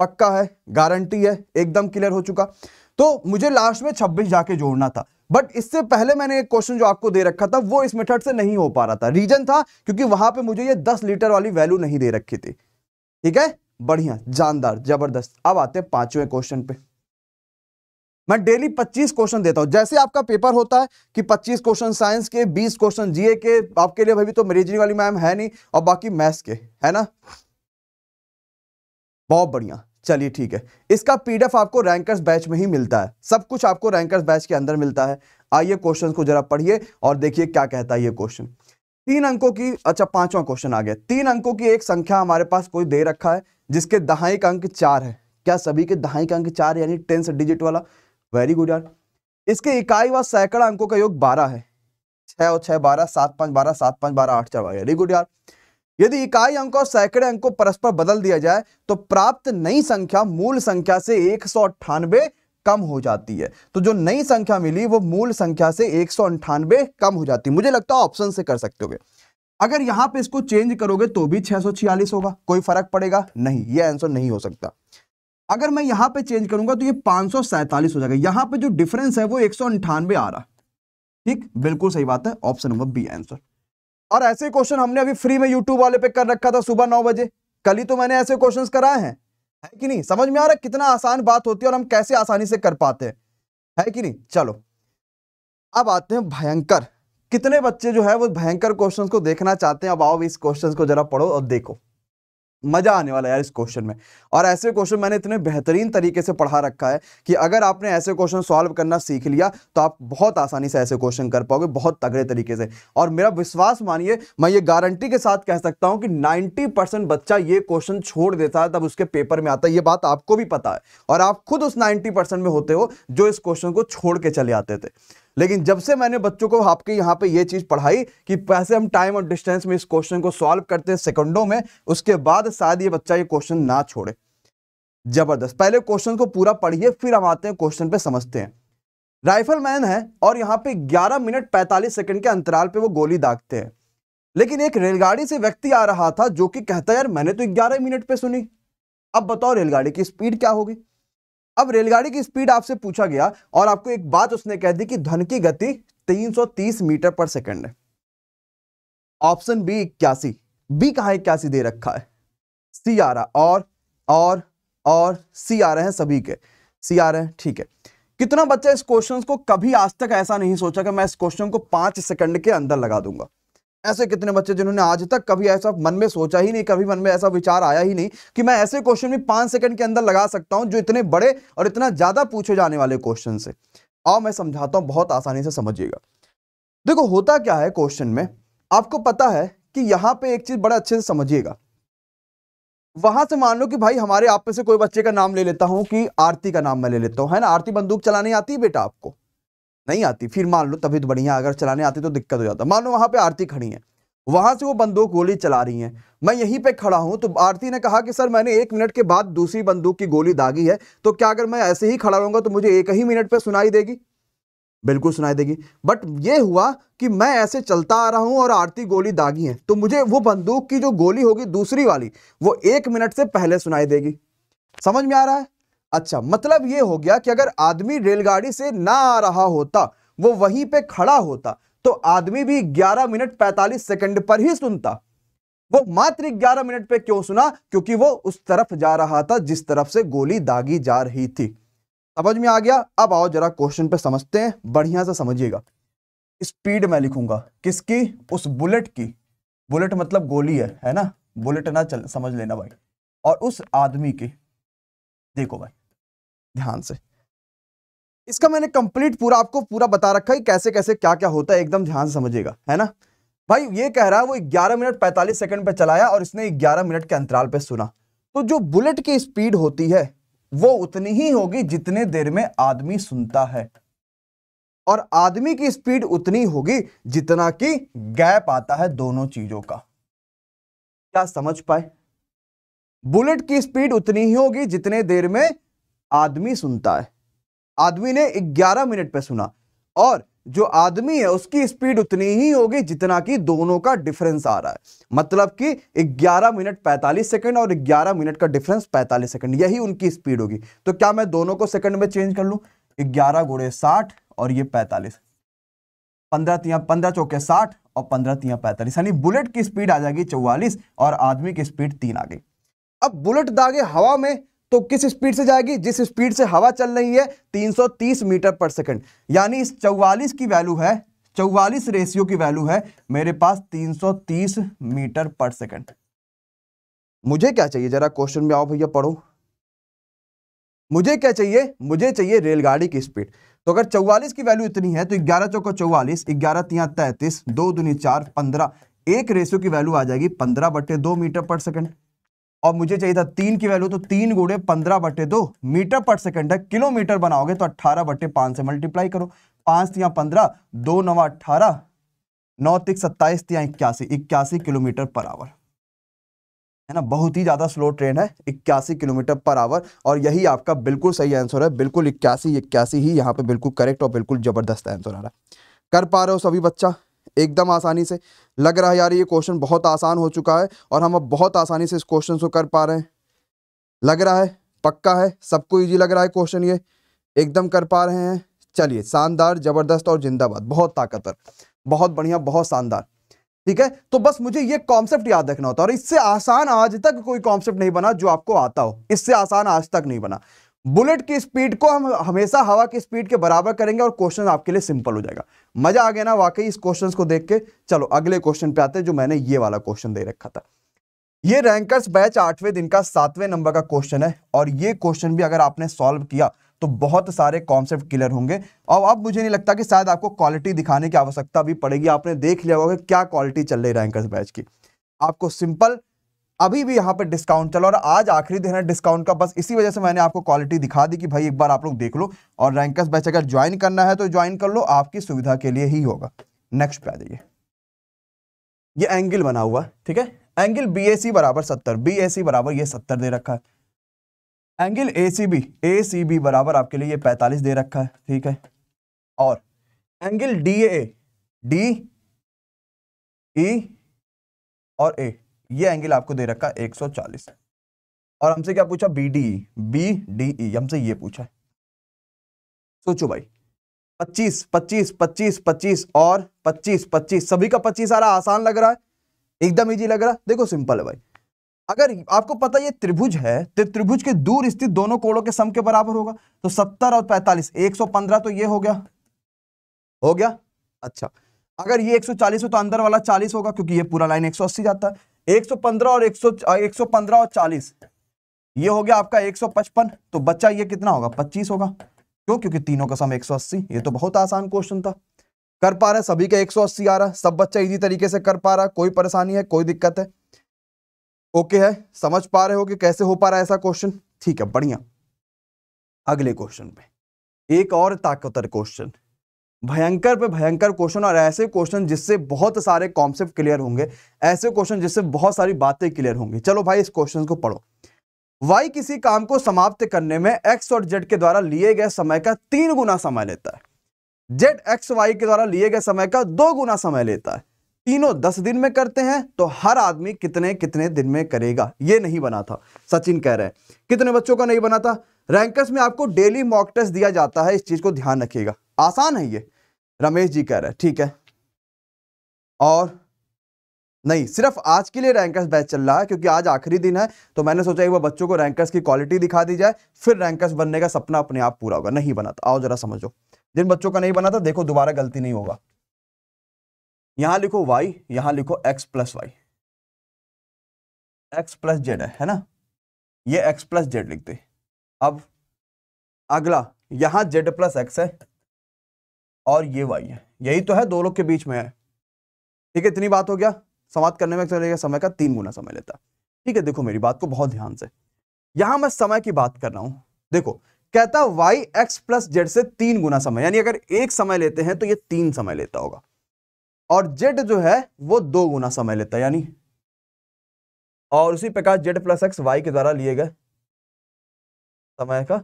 पक्का है गारंटी है एकदम क्लियर हो चुका तो मुझे लास्ट में छब्बीस जाके जोड़ना था बट इससे पहले मैंने एक क्वेश्चन जो आपको दे रखा था वो इस मेथड से नहीं हो पा रहा था रीजन था क्योंकि वहां पे मुझे ये 10 लीटर वाली वैल्यू नहीं दे रखी थी ठीक है बढ़िया जानदार जबरदस्त अब आते हैं पांचवें क्वेश्चन पे मैं डेली 25 क्वेश्चन देता हूं जैसे आपका पेपर होता है कि 25 क्वेश्चन साइंस के 20 क्वेश्चन जीए के आपके लिए भाई तो मेरेजरी वाली मैम है नहीं और बाकी मैथ्स के है ना बहुत बढ़िया चलिए ठीक है इसका पीडीएफ आपको रैंकर्स बैच में ही मिलता है सब कुछ आपको रैंकर्स बैच के अंदर मिलता है आइए क्वेश्चन को जरा पढ़िए और देखिए क्या कहता है ये क्वेश्चन तीन अंकों की अच्छा पांचवा क्वेश्चन आ गया तीन अंकों की एक संख्या हमारे पास कोई दे रखा है जिसके दहाई का अंक चार है क्या सभी के दहाई का अंक चार यानी टेंस डिजिट वाला वेरी गुड यार इसके इकाई व सैकड़ा अंकों का योग बारह है छह और छह बारह सात पांच बारह सात पांच बारह आठ चार वेरी गुड यार यदि इकाई अंक और सैकड़े अंक को परस्पर बदल दिया जाए तो प्राप्त नई संख्या मूल संख्या से एक कम हो जाती है तो जो नई संख्या मिली वो मूल संख्या से एक कम हो जाती है मुझे लगता है ऑप्शन से कर सकते हो अगर यहां पे इसको चेंज करोगे तो भी छह होगा कोई फर्क पड़ेगा नहीं ये आंसर नहीं हो सकता अगर मैं यहां पे चेंज करूंगा तो ये पांच हो जाएगा यहां पे जो डिफरेंस है वो एक आ रहा ठीक बिल्कुल सही बात है ऑप्शन नंबर बी आंसर और ऐसे क्वेश्चन हमने अभी फ्री में यूट्यूब वाले पे कर रखा था सुबह नौ बजे कल ही तो मैंने ऐसे क्वेश्चंस कराए हैं है कि नहीं समझ में आ रहा है कितना आसान बात होती है और हम कैसे आसानी से कर पाते हैं है कि नहीं चलो अब आते हैं भयंकर कितने बच्चे जो है वो भयंकर क्वेश्चंस को देखना चाहते हैं अब आओ इस क्वेश्चंस को जरा पढ़ो और देखो मज़ा आने वाला है यार इस क्वेश्चन में और ऐसे क्वेश्चन मैंने इतने बेहतरीन तरीके से पढ़ा रखा है कि अगर आपने ऐसे क्वेश्चन सॉल्व करना सीख लिया तो आप बहुत आसानी से ऐसे क्वेश्चन कर पाओगे बहुत तगड़े तरीके से और मेरा विश्वास मानिए मैं ये गारंटी के साथ कह सकता हूं कि परसेंट बच्चा ये क्वेश्चन छोड़ देता है तब उसके पेपर में आता है ये बात आपको भी पता है और आप खुद उस नाइन्टी में होते हो जो इस क्वेश्चन को छोड़ के चले आते थे लेकिन जब से मैंने बच्चों को आपके यहाँ पे ये चीज़ पढ़ाई कि पैसे हम टाइम और डिस्टेंस में इस क्वेश्चन को सॉल्व करते हैं सेकंडों में उसके बाद शायद ये बच्चा ये क्वेश्चन ना छोड़े जबरदस्त पहले क्वेश्चन को पूरा पढ़िए फिर हम आते हैं क्वेश्चन पे समझते हैं राइफल मैन है और यहाँ पे ग्यारह मिनट पैंतालीस सेकंड के अंतराल पे वो गोली दागते हैं लेकिन एक रेलगाड़ी से व्यक्ति आ रहा था जो कि कहता यार मैंने तो ग्यारह मिनट पे सुनी अब बताओ रेलगाड़ी की स्पीड क्या होगी अब रेलगाड़ी की स्पीड आपसे पूछा गया और आपको एक बात उसने कह दी कि धन की गति 330 मीटर पर सेकंड है ऑप्शन बी इक्यासी बी कहा इक्यासी दे रखा है सी आ रहा और और और सी आ रहे हैं सभी के सी आ रहे हैं ठीक है कितना बच्चा इस क्वेश्चन को कभी आज तक ऐसा नहीं सोचा कि मैं इस क्वेश्चन को पांच सेकंड के अंदर लगा दूंगा ऐसे कितने बच्चे जिन्होंने आज तक कभी ऐसा मन में सोचा ही नहीं कभी मन में ऐसा विचार आया ही नहीं कि मैं ऐसे क्वेश्चन भी पांच सेकंड के अंदर लगा सकता हूं जो इतने बड़े और इतना ज्यादा पूछे जाने वाले क्वेश्चन से आओ मैं समझाता हूं बहुत आसानी से समझिएगा देखो होता क्या है क्वेश्चन में आपको पता है कि यहां पे एक चीज बड़ा अच्छे से समझिएगा वहां से मान लो कि भाई हमारे आप में से कोई बच्चे का नाम ले लेता हूं कि आरती का नाम मैं ले लेता हूं है ना आरती बंदूक चलानी आती है बेटा आपको नहीं आती फिर मान लो तभी तो बढ़िया अगर चलाने आती तो दिक्कत हो जाता मान लो वहां पर आरती खड़ी है वहां से वो बंदूक गोली चला रही है मैं यहीं पे खड़ा हूं तो आरती ने कहा कि सर मैंने एक मिनट के बाद दूसरी बंदूक की गोली दागी है तो क्या अगर मैं ऐसे ही खड़ा रहूंगा तो मुझे एक ही मिनट पे सुनाई देगी बिल्कुल सुनाई देगी बट ये हुआ कि मैं ऐसे चलता आ रहा हूं और आरती गोली दागी है तो मुझे वो बंदूक की जो गोली होगी दूसरी वाली वो एक मिनट से पहले सुनाई देगी समझ में आ रहा है अच्छा मतलब ये हो गया कि अगर आदमी रेलगाड़ी से ना आ रहा होता वो वहीं पे खड़ा होता तो आदमी भी 11 मिनट 45 सेकंड पर ही सुनता वो मात्र 11 मिनट पे क्यों सुना क्योंकि वो उस तरफ जा रहा था जिस तरफ से गोली दागी जा रही थी समझ में आ गया अब आओ जरा क्वेश्चन पे समझते हैं बढ़िया से समझिएगा स्पीड में लिखूंगा किसकी उस बुलेट की बुलेट मतलब गोली है है ना बुलेट ना चल समझ लेना भाई और उस आदमी की देखो भाई ध्यान से इसका मैंने कंप्लीट पूरा आपको पूरा बता रखा है कैसे कैसे क्या क्या होता है एकदम ध्यान से समझिएगा है ना भाई ये कह रहा है वो 11 मिनट 45 सेकंड पे चलाया और इसने 11 मिनट के अंतराल पे सुना तो जो बुलेट की स्पीड होती है वो उतनी ही होगी जितने देर में आदमी सुनता है और आदमी की स्पीड उतनी होगी जितना कि गैप आता है दोनों चीजों का क्या समझ पाए बुलेट की स्पीड उतनी ही होगी जितने देर में आदमी सुनता है आदमी ने 11 मिनट पे सुना और जो आदमी है उसकी स्पीड उतनी ही होगी जितना कि दोनों का डिफरेंस आ रहा है मतलब कि 11 मिनट 45 सेकंड और 11 मिनट का डिफरेंस 45 सेकंड यही उनकी स्पीड होगी तो क्या मैं दोनों को सेकंड में चेंज कर लू ग्यारह गुड़े साठ और ये 45 पंद्रह तिया पंद्रह चौके साठ और पंद्रह तिया पैंतालीस यानी बुलेट की स्पीड आ जाएगी चौवालीस और आदमी की स्पीड तीन आ गई अब बुलेट दागे हवा में तो किस स्पीड से जाएगी जिस स्पीड से हवा चल रही है 330 मीटर पर सेकंड यानी इस चौवालीस की वैल्यू है चौवालीस रेशियो की वैल्यू है मेरे पास 330 मीटर पर सेकंड मुझे क्या चाहिए जरा क्वेश्चन में आओ भैया पढ़ो मुझे क्या चाहिए मुझे चाहिए रेलगाड़ी की स्पीड तो अगर चौवालीस की वैल्यू इतनी है तो ग्यारह चौको चौवालीस ग्यारह तिया तैतीस दो दुनिया चार पंद्रह एक रेशियो की वैल्यू आ जाएगी पंद्रह बटे दो मीटर पर सेकंड और मुझे चाहिए था तीन की वैल्यू तो तीन गुड़े पंद्रह बटे दो मीटर पर सेकंड है किलोमीटर बनाओगे तो अट्ठारह बटे पांच से मल्टीप्लाई करो पांच तिया पंद्रह दो नवा अट्ठारह नौ तिक सत्ताईस तिया इक्यासी इक्यासी किलोमीटर पर आवर है ना बहुत ही ज़्यादा स्लो ट्रेन है इक्यासी किलोमीटर पर आवर और यही आपका बिल्कुल सही आंसर है बिल्कुल इक्यासी इक्यासी ही यहाँ पे बिल्कुल करेक्ट और बिल्कुल ज़बरदस्त आंसर आ रहा है कर पा रहे हो सभी बच्चा एकदम आसानी से लग रहा है यार ये क्वेश्चन बहुत आसान हो चुका है और हम अब बहुत आसानी से इस क्वेश्चन को कर पा रहे हैं लग रहा है पक्का है सबको ईजी लग रहा है क्वेश्चन ये एकदम कर पा रहे हैं चलिए शानदार जबरदस्त और जिंदाबाद बहुत ताकतवर बहुत बढ़िया बहुत शानदार ठीक है तो बस मुझे ये कॉन्सेप्ट याद रखना होता है और इससे आसान आज तक कोई कॉन्सेप्ट नहीं बना जो आपको आता हो इससे आसान आज तक नहीं बना बुलेट की स्पीड को हम हमेशा हवा की स्पीड के बराबर करेंगे और क्वेश्चन आपके लिए सिंपल हो जाएगा मजा आ गया ना वाकई इस क्वेश्चन को देख के चलो अगले क्वेश्चन पे आते हैं जो मैंने ये वाला क्वेश्चन दे रखा था ये रैंकर्स बैच आठवें दिन का सातवें नंबर का क्वेश्चन है और ये क्वेश्चन भी अगर आपने सॉल्व किया तो बहुत सारे कॉन्सेप्ट क्लियर होंगे और अब मुझे नहीं लगता कि शायद आपको क्वालिटी दिखाने की आवश्यकता भी पड़ेगी आपने देख लिया होगा क्या क्वालिटी चल रही रैंकर्स बैच की आपको सिंपल अभी भी यहाँ पर डिस्काउंट चलो और आज आखिरी दिन है डिस्काउंट का बस इसी वजह से मैंने आपको क्वालिटी दिखा दी कि भाई एक बार आप लोग देख लो और रैंकस बैच अगर ज्वाइन करना है तो ज्वाइन कर लो आपकी सुविधा के लिए ही होगा नेक्स्ट पे आ जाइए ये एंगल बना हुआ ठीक है एंगल बी ए सी बराबर सत्तर बी ए सी बराबर ये सत्तर दे रखा है angle A C B A C B बराबर आपके लिए ये पैंतालीस दे रखा है ठीक है और angle D A D E और ए ये एंगल आपको दे रखा एक सौ चालीस और हमसे क्या पूछा B D B D E हमसे ये पूछा है सोचो भाई पच्चीस पच्चीस पच्चीस पच्चीस और पच्चीस पच्चीस सभी का पच्चीस आ रहा आसान लग रहा है एकदम इजी लग रहा है देखो सिंपल है भाई अगर आपको पता ये त्रिभुज है तो त्रिभुज के दूर स्थित दोनों कोणों के सम के बराबर होगा तो सत्तर और पैंतालीस एक सौ पंद्रह तो ये हो गया हो गया अच्छा अगर ये एक सौ चालीस हो तो अंदर वाला चालीस होगा क्योंकि ये पूरा लाइन एक सौ अस्सी जाता है 115 और 100 115 और 40 ये हो गया आपका 155 तो बच्चा ये कितना होगा 25 होगा क्यों क्योंकि तीनों का सम 180 ये तो बहुत आसान क्वेश्चन था कर पा रहे सभी का 180 आ रहा है सब बच्चा इजी तरीके से कर पा रहा कोई परेशानी है कोई दिक्कत है ओके है समझ पा रहे हो कि कैसे हो पा रहा है ऐसा क्वेश्चन ठीक है बढ़िया अगले क्वेश्चन पे एक और ताकतर क्वेश्चन भयंकर पे भयंकर क्वेश्चन और ऐसे क्वेश्चन जिससे बहुत सारे कॉन्सेप्ट क्लियर होंगे ऐसे क्वेश्चन जिससे बहुत सारी बातें क्लियर होंगी चलो भाई इस क्वेश्चन को पढ़ो वाई किसी काम को समाप्त करने में एक्स और जेड के द्वारा लिए गए समय का तीन गुना समय लेता है जेड एक्स वाई के द्वारा लिए गए समय का दो गुना समय लेता है तीनों दस दिन में करते हैं तो हर आदमी कितने कितने दिन में करेगा ये नहीं बना था सचिन कह रहे हैं कितने बच्चों का नहीं बना था रैंकर्स में आपको डेली मॉक टेस्ट दिया जाता है इस चीज को ध्यान रखिएगा आसान है ये रमेश जी कह रहे हैं ठीक है और नहीं सिर्फ आज के लिए रैंकर्स बैच चल रहा है क्योंकि आज आखिरी दिन है तो मैंने सोचा एक बार बच्चों को रैंकर्स की क्वालिटी दिखा दी जाए फिर रैंकर्स बनने का सपना अपने आप पूरा होगा नहीं बना था आओ जरा समझो जिन बच्चों का नहीं बना था देखो दोबारा गलती नहीं होगा यहां लिखो वाई यहां लिखो X plus Y X plus Z है, है ना ये एक्स प्लस जेड लिखते अब अगला यहां जेड प्लस एक्स है और ये वाई है यही तो है दो लोग के बीच में है ठीक है इतनी बात हो गया समाप्त करने में चलेगा समय का तीन गुना समय लेता ठीक है देखो मेरी बात को बहुत ध्यान से यहां मैं समय की बात कर रहा हूं देखो कहता वाई एक्स प्लस जेड से तीन गुना समय यानी अगर एक समय लेते हैं तो ये तीन समय लेता होगा और जेड जो है वो दो गुना समय लेता है यानी और उसी प्रकार जेड प्लस एक्स वाई के द्वारा लिए गए समय का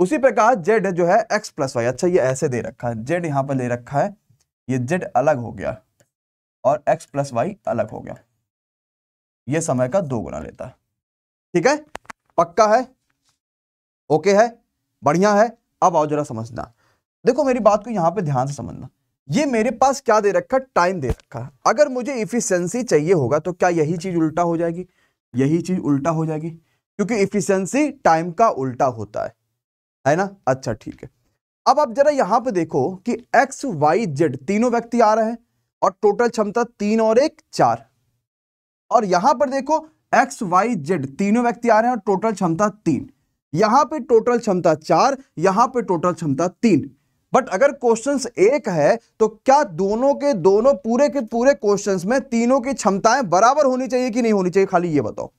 उसी प्रकार जेड जो है एक्स प्लस वाई अच्छा ये ऐसे दे रखा है जेड यहाँ पर ले रखा है ये जेड अलग हो गया और एक्स प्लस वाई अलग हो गया ये समय का दो गुना लेता है ठीक है पक्का है ओके है बढ़िया है अब आओ जरा समझना देखो मेरी बात को यहां पे ध्यान से समझना ये मेरे पास क्या दे रखा टाइम दे रखा अगर मुझे इफिशियंसी चाहिए होगा तो क्या यही चीज उल्टा हो जाएगी यही चीज उल्टा हो जाएगी क्योंकि इफिशियंसी टाइम का उल्टा होता है है ना अच्छा ठीक है अब आप जरा यहां पे देखो कि एक्स वाई जेड तीनों व्यक्ति आ रहे हैं और टोटल क्षमता तीन और एक चार और यहां पर देखो एक्स वाई जेड तीनों व्यक्ति आ रहे हैं और टोटल क्षमता तीन यहां पे टोटल क्षमता चार यहां पे टोटल क्षमता तीन बट अगर क्वेश्चंस एक है तो क्या दोनों के दोनों पूरे के पूरे क्वेश्चंस में तीनों की क्षमताएं बराबर होनी चाहिए कि नहीं होनी चाहिए खाली ये बताओ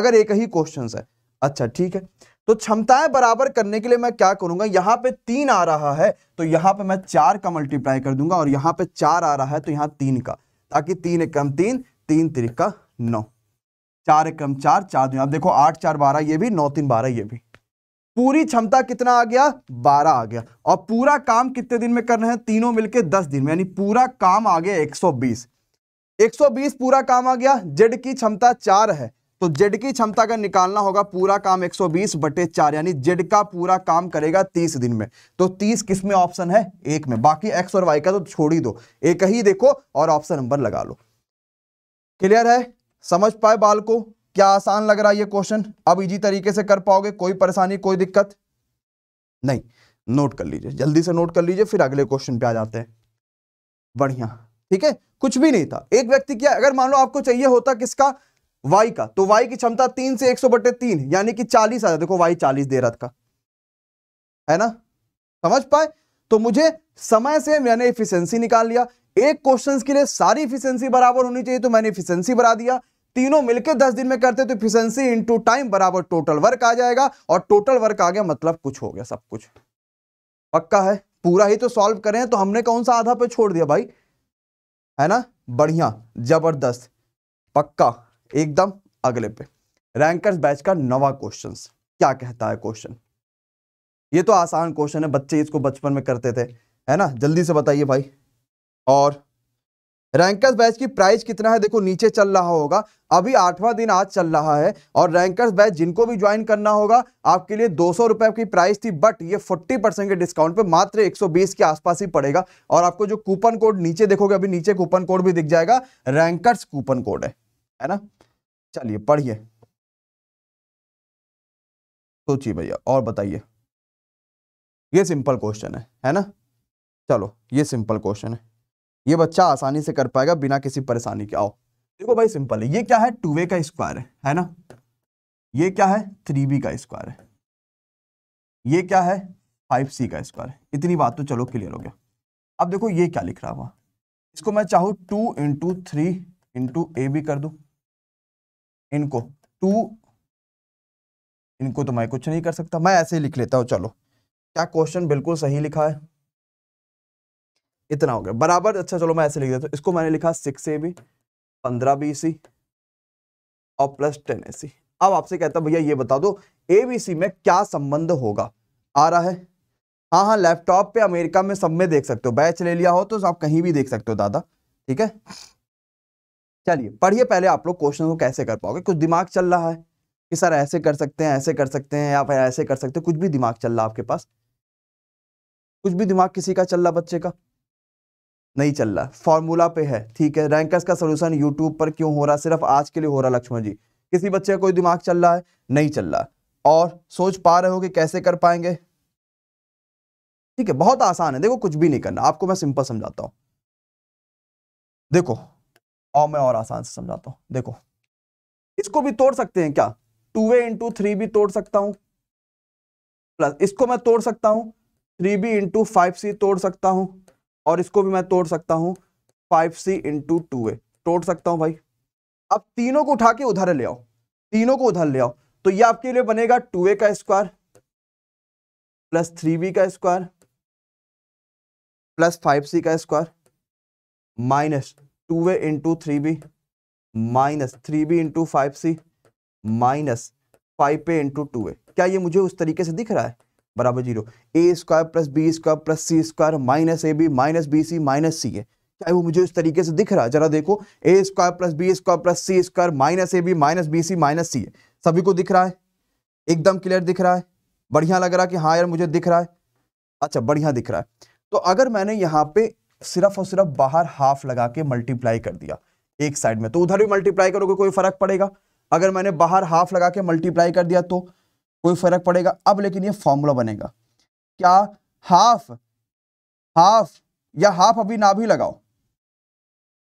अगर एक ही क्वेश्चन है अच्छा ठीक है तो क्षमताएं बराबर करने के लिए मैं क्या करूंगा यहां पे तीन आ रहा है तो यहां पे मैं चार का मल्टीप्लाई कर दूंगा और यहां पे चार आ रहा है तो यहां तीन का ताकि तीन एकम तीन तीन तीन का नौ चार एकम चार चार दो आप देखो आठ चार बारह ये भी नौ तीन बारह ये भी पूरी क्षमता कितना आ गया बारह आ गया और पूरा काम कितने दिन में कर रहे हैं तीनों मिलकर दस दिन में यानी पूरा काम आ गया एक सौ बीस पूरा काम आ गया जेड की क्षमता चार है तो जेड की क्षमता का निकालना होगा पूरा काम 120 बटे चार यानी जेड का पूरा काम करेगा 30 दिन में तो 30 किस में ऑप्शन है एक में बाकी एक्स और वाई का तो छोड़ ही दो एक ही देखो और ऑप्शन नंबर लगा लो क्लियर है समझ पाए बाल को क्या आसान लग रहा है ये क्वेश्चन अब इजी तरीके से कर पाओगे कोई परेशानी कोई दिक्कत नहीं नोट कर लीजिए जल्दी से नोट कर लीजिए फिर अगले क्वेश्चन पे आ जाते हैं बढ़िया ठीक है कुछ भी नहीं था एक व्यक्ति क्या अगर मान लो आपको चाहिए होता किसका वाई का तो वाई की क्षमता तीन से एक सौ बटे तीन यानी कि चालीस आ जाए देखो वाई चालीस दे रहा का है ना समझ पाए तो मुझे समय से मैंने इफिशियंसी निकाल लिया एक क्वेश्चन के लिए सारी इफिशियंसी बराबर होनी चाहिए तो मैंने इफिशियंसी बढ़ा दिया तीनों मिलकर दस दिन में करते तो इफिशियंसी इंटू टाइम बराबर टोटल वर्क आ जाएगा और टोटल वर्क आ गया मतलब कुछ हो गया सब कुछ पक्का है पूरा ही तो सॉल्व करें तो हमने कौन सा आधा पे छोड़ दिया भाई है ना बढ़िया जबरदस्त पक्का एकदम अगले पे रैंकर्स बैच का नवा क्वेश्चन क्या कहता है क्वेश्चन ये तो आसान क्वेश्चन है बच्चे इसको बचपन में करते थे है ना जल्दी से बताइए भाई और रैंकर्स बैच की प्राइस कितना है देखो नीचे चल रहा होगा अभी आठवां दिन आज चल रहा है और रैंकर्स बैच जिनको भी ज्वाइन करना होगा आपके लिए दो सौ रुपए की प्राइस थी बट ये 40 परसेंट के डिस्काउंट पे मात्र 120 के आसपास ही पड़ेगा और आपको जो कूपन कोड नीचे देखोगे अभी नीचे कूपन कोड भी दिख जाएगा रैंकर्स कूपन कोड है है ना चलिए पढ़िए सोचिए भैया और बताइए ये सिंपल क्वेश्चन है है ना चलो ये सिंपल क्वेश्चन है ये बच्चा आसानी से कर पाएगा बिना किसी परेशानी के आओ देखो भाई सिंपल है ये क्या है टू वे का स्क्वायर है है ना ये क्या है थ्री बी का स्क्वायर है ये क्या है फाइव सी का स्क्वायर है इतनी बात तो चलो क्लियर हो गया अब देखो ये क्या लिख रहा हुआ इसको मैं चाहू two into three into A B कर दू इनको टू इनको तो मैं कुछ नहीं कर सकता मैं ऐसे ही लिख लेता हूँ चलो क्या क्वेश्चन बिल्कुल सही लिखा है इतना हो गया बराबर अच्छा चलो मैं ऐसे लिख देता हूँ इसको मैंने लिखा सिक्स ए बी पंद्रह बी सी और प्लस टेन ए सी अब आपसे कहता भैया ये बता दो ए बी सी में क्या संबंध होगा आ रहा है हाँ हाँ लैपटॉप पे अमेरिका में सब में देख सकते हो बैच ले लिया हो तो आप कहीं भी देख सकते हो दादा ठीक है चलिए पढ़िए पहले आप लोग क्वेश्चन को कैसे कर पाओगे कुछ दिमाग चल रहा है कि सर ऐसे कर सकते हैं ऐसे कर सकते हैं या फिर ऐसे कर सकते हैं कुछ भी दिमाग चल रहा है आपके पास कुछ भी दिमाग किसी का चल रहा बच्चे का नहीं चल रहा फॉर्मूला पे है ठीक है रैंकर्स का सोल्यूशन यूट्यूब पर क्यों हो रहा सिर्फ आज के लिए हो रहा लक्ष्मण जी किसी बच्चे का कोई दिमाग चल रहा है नहीं चल रहा और सोच पा रहे हो कि कैसे कर पाएंगे ठीक है बहुत आसान है देखो कुछ भी नहीं करना आपको मैं सिंपल समझाता हूं देखो और मैं और आसान से समझाता हूं देखो इसको भी तोड़ सकते हैं क्या टू ए इंटू थ्री भी तोड़ सकता हूं प्लस इसको मैं तोड़ सकता हूं three B into five C तोड़ सकता हूं और इसको भी मैं तोड़ सकता हूं five C into two A तोड़ सकता हूं भाई अब तीनों को उठा के उधर ले आओ तीनों को उधर ले आओ तो ये आपके लिए बनेगा टू ए का स्क्वायर प्लस थ्री बी का स्क्वायर प्लस फाइव सी का square minus two A into three B minus three B into five C minus five पे इंटू टू ए क्या ये मुझे उस तरीके से दिख रहा है बराबर zero A square plus B square plus C square minus A B minus B C minus C A क्या वो मुझे उस तरीके से दिख रहा है जरा देखो A square plus B square plus C square minus A B minus B C minus C A सभी को दिख रहा है एकदम क्लियर दिख रहा है बढ़िया लग रहा है कि हाँ यार मुझे दिख रहा है अच्छा बढ़िया दिख रहा है तो अगर मैंने यहाँ पे सिर्फ और सिर्फ बाहर हाफ लगा के मल्टीप्लाई कर दिया एक साइड में तो उधर भी मल्टीप्लाई करोगे कोई फर्क पड़ेगा अगर मैंने बाहर हाफ लगा के मल्टीप्लाई कर दिया तो कोई फर्क पड़ेगा अब लेकिन ये फॉर्मूला बनेगा क्या हाफ हाफ या हाफ अभी ना भी लगाओ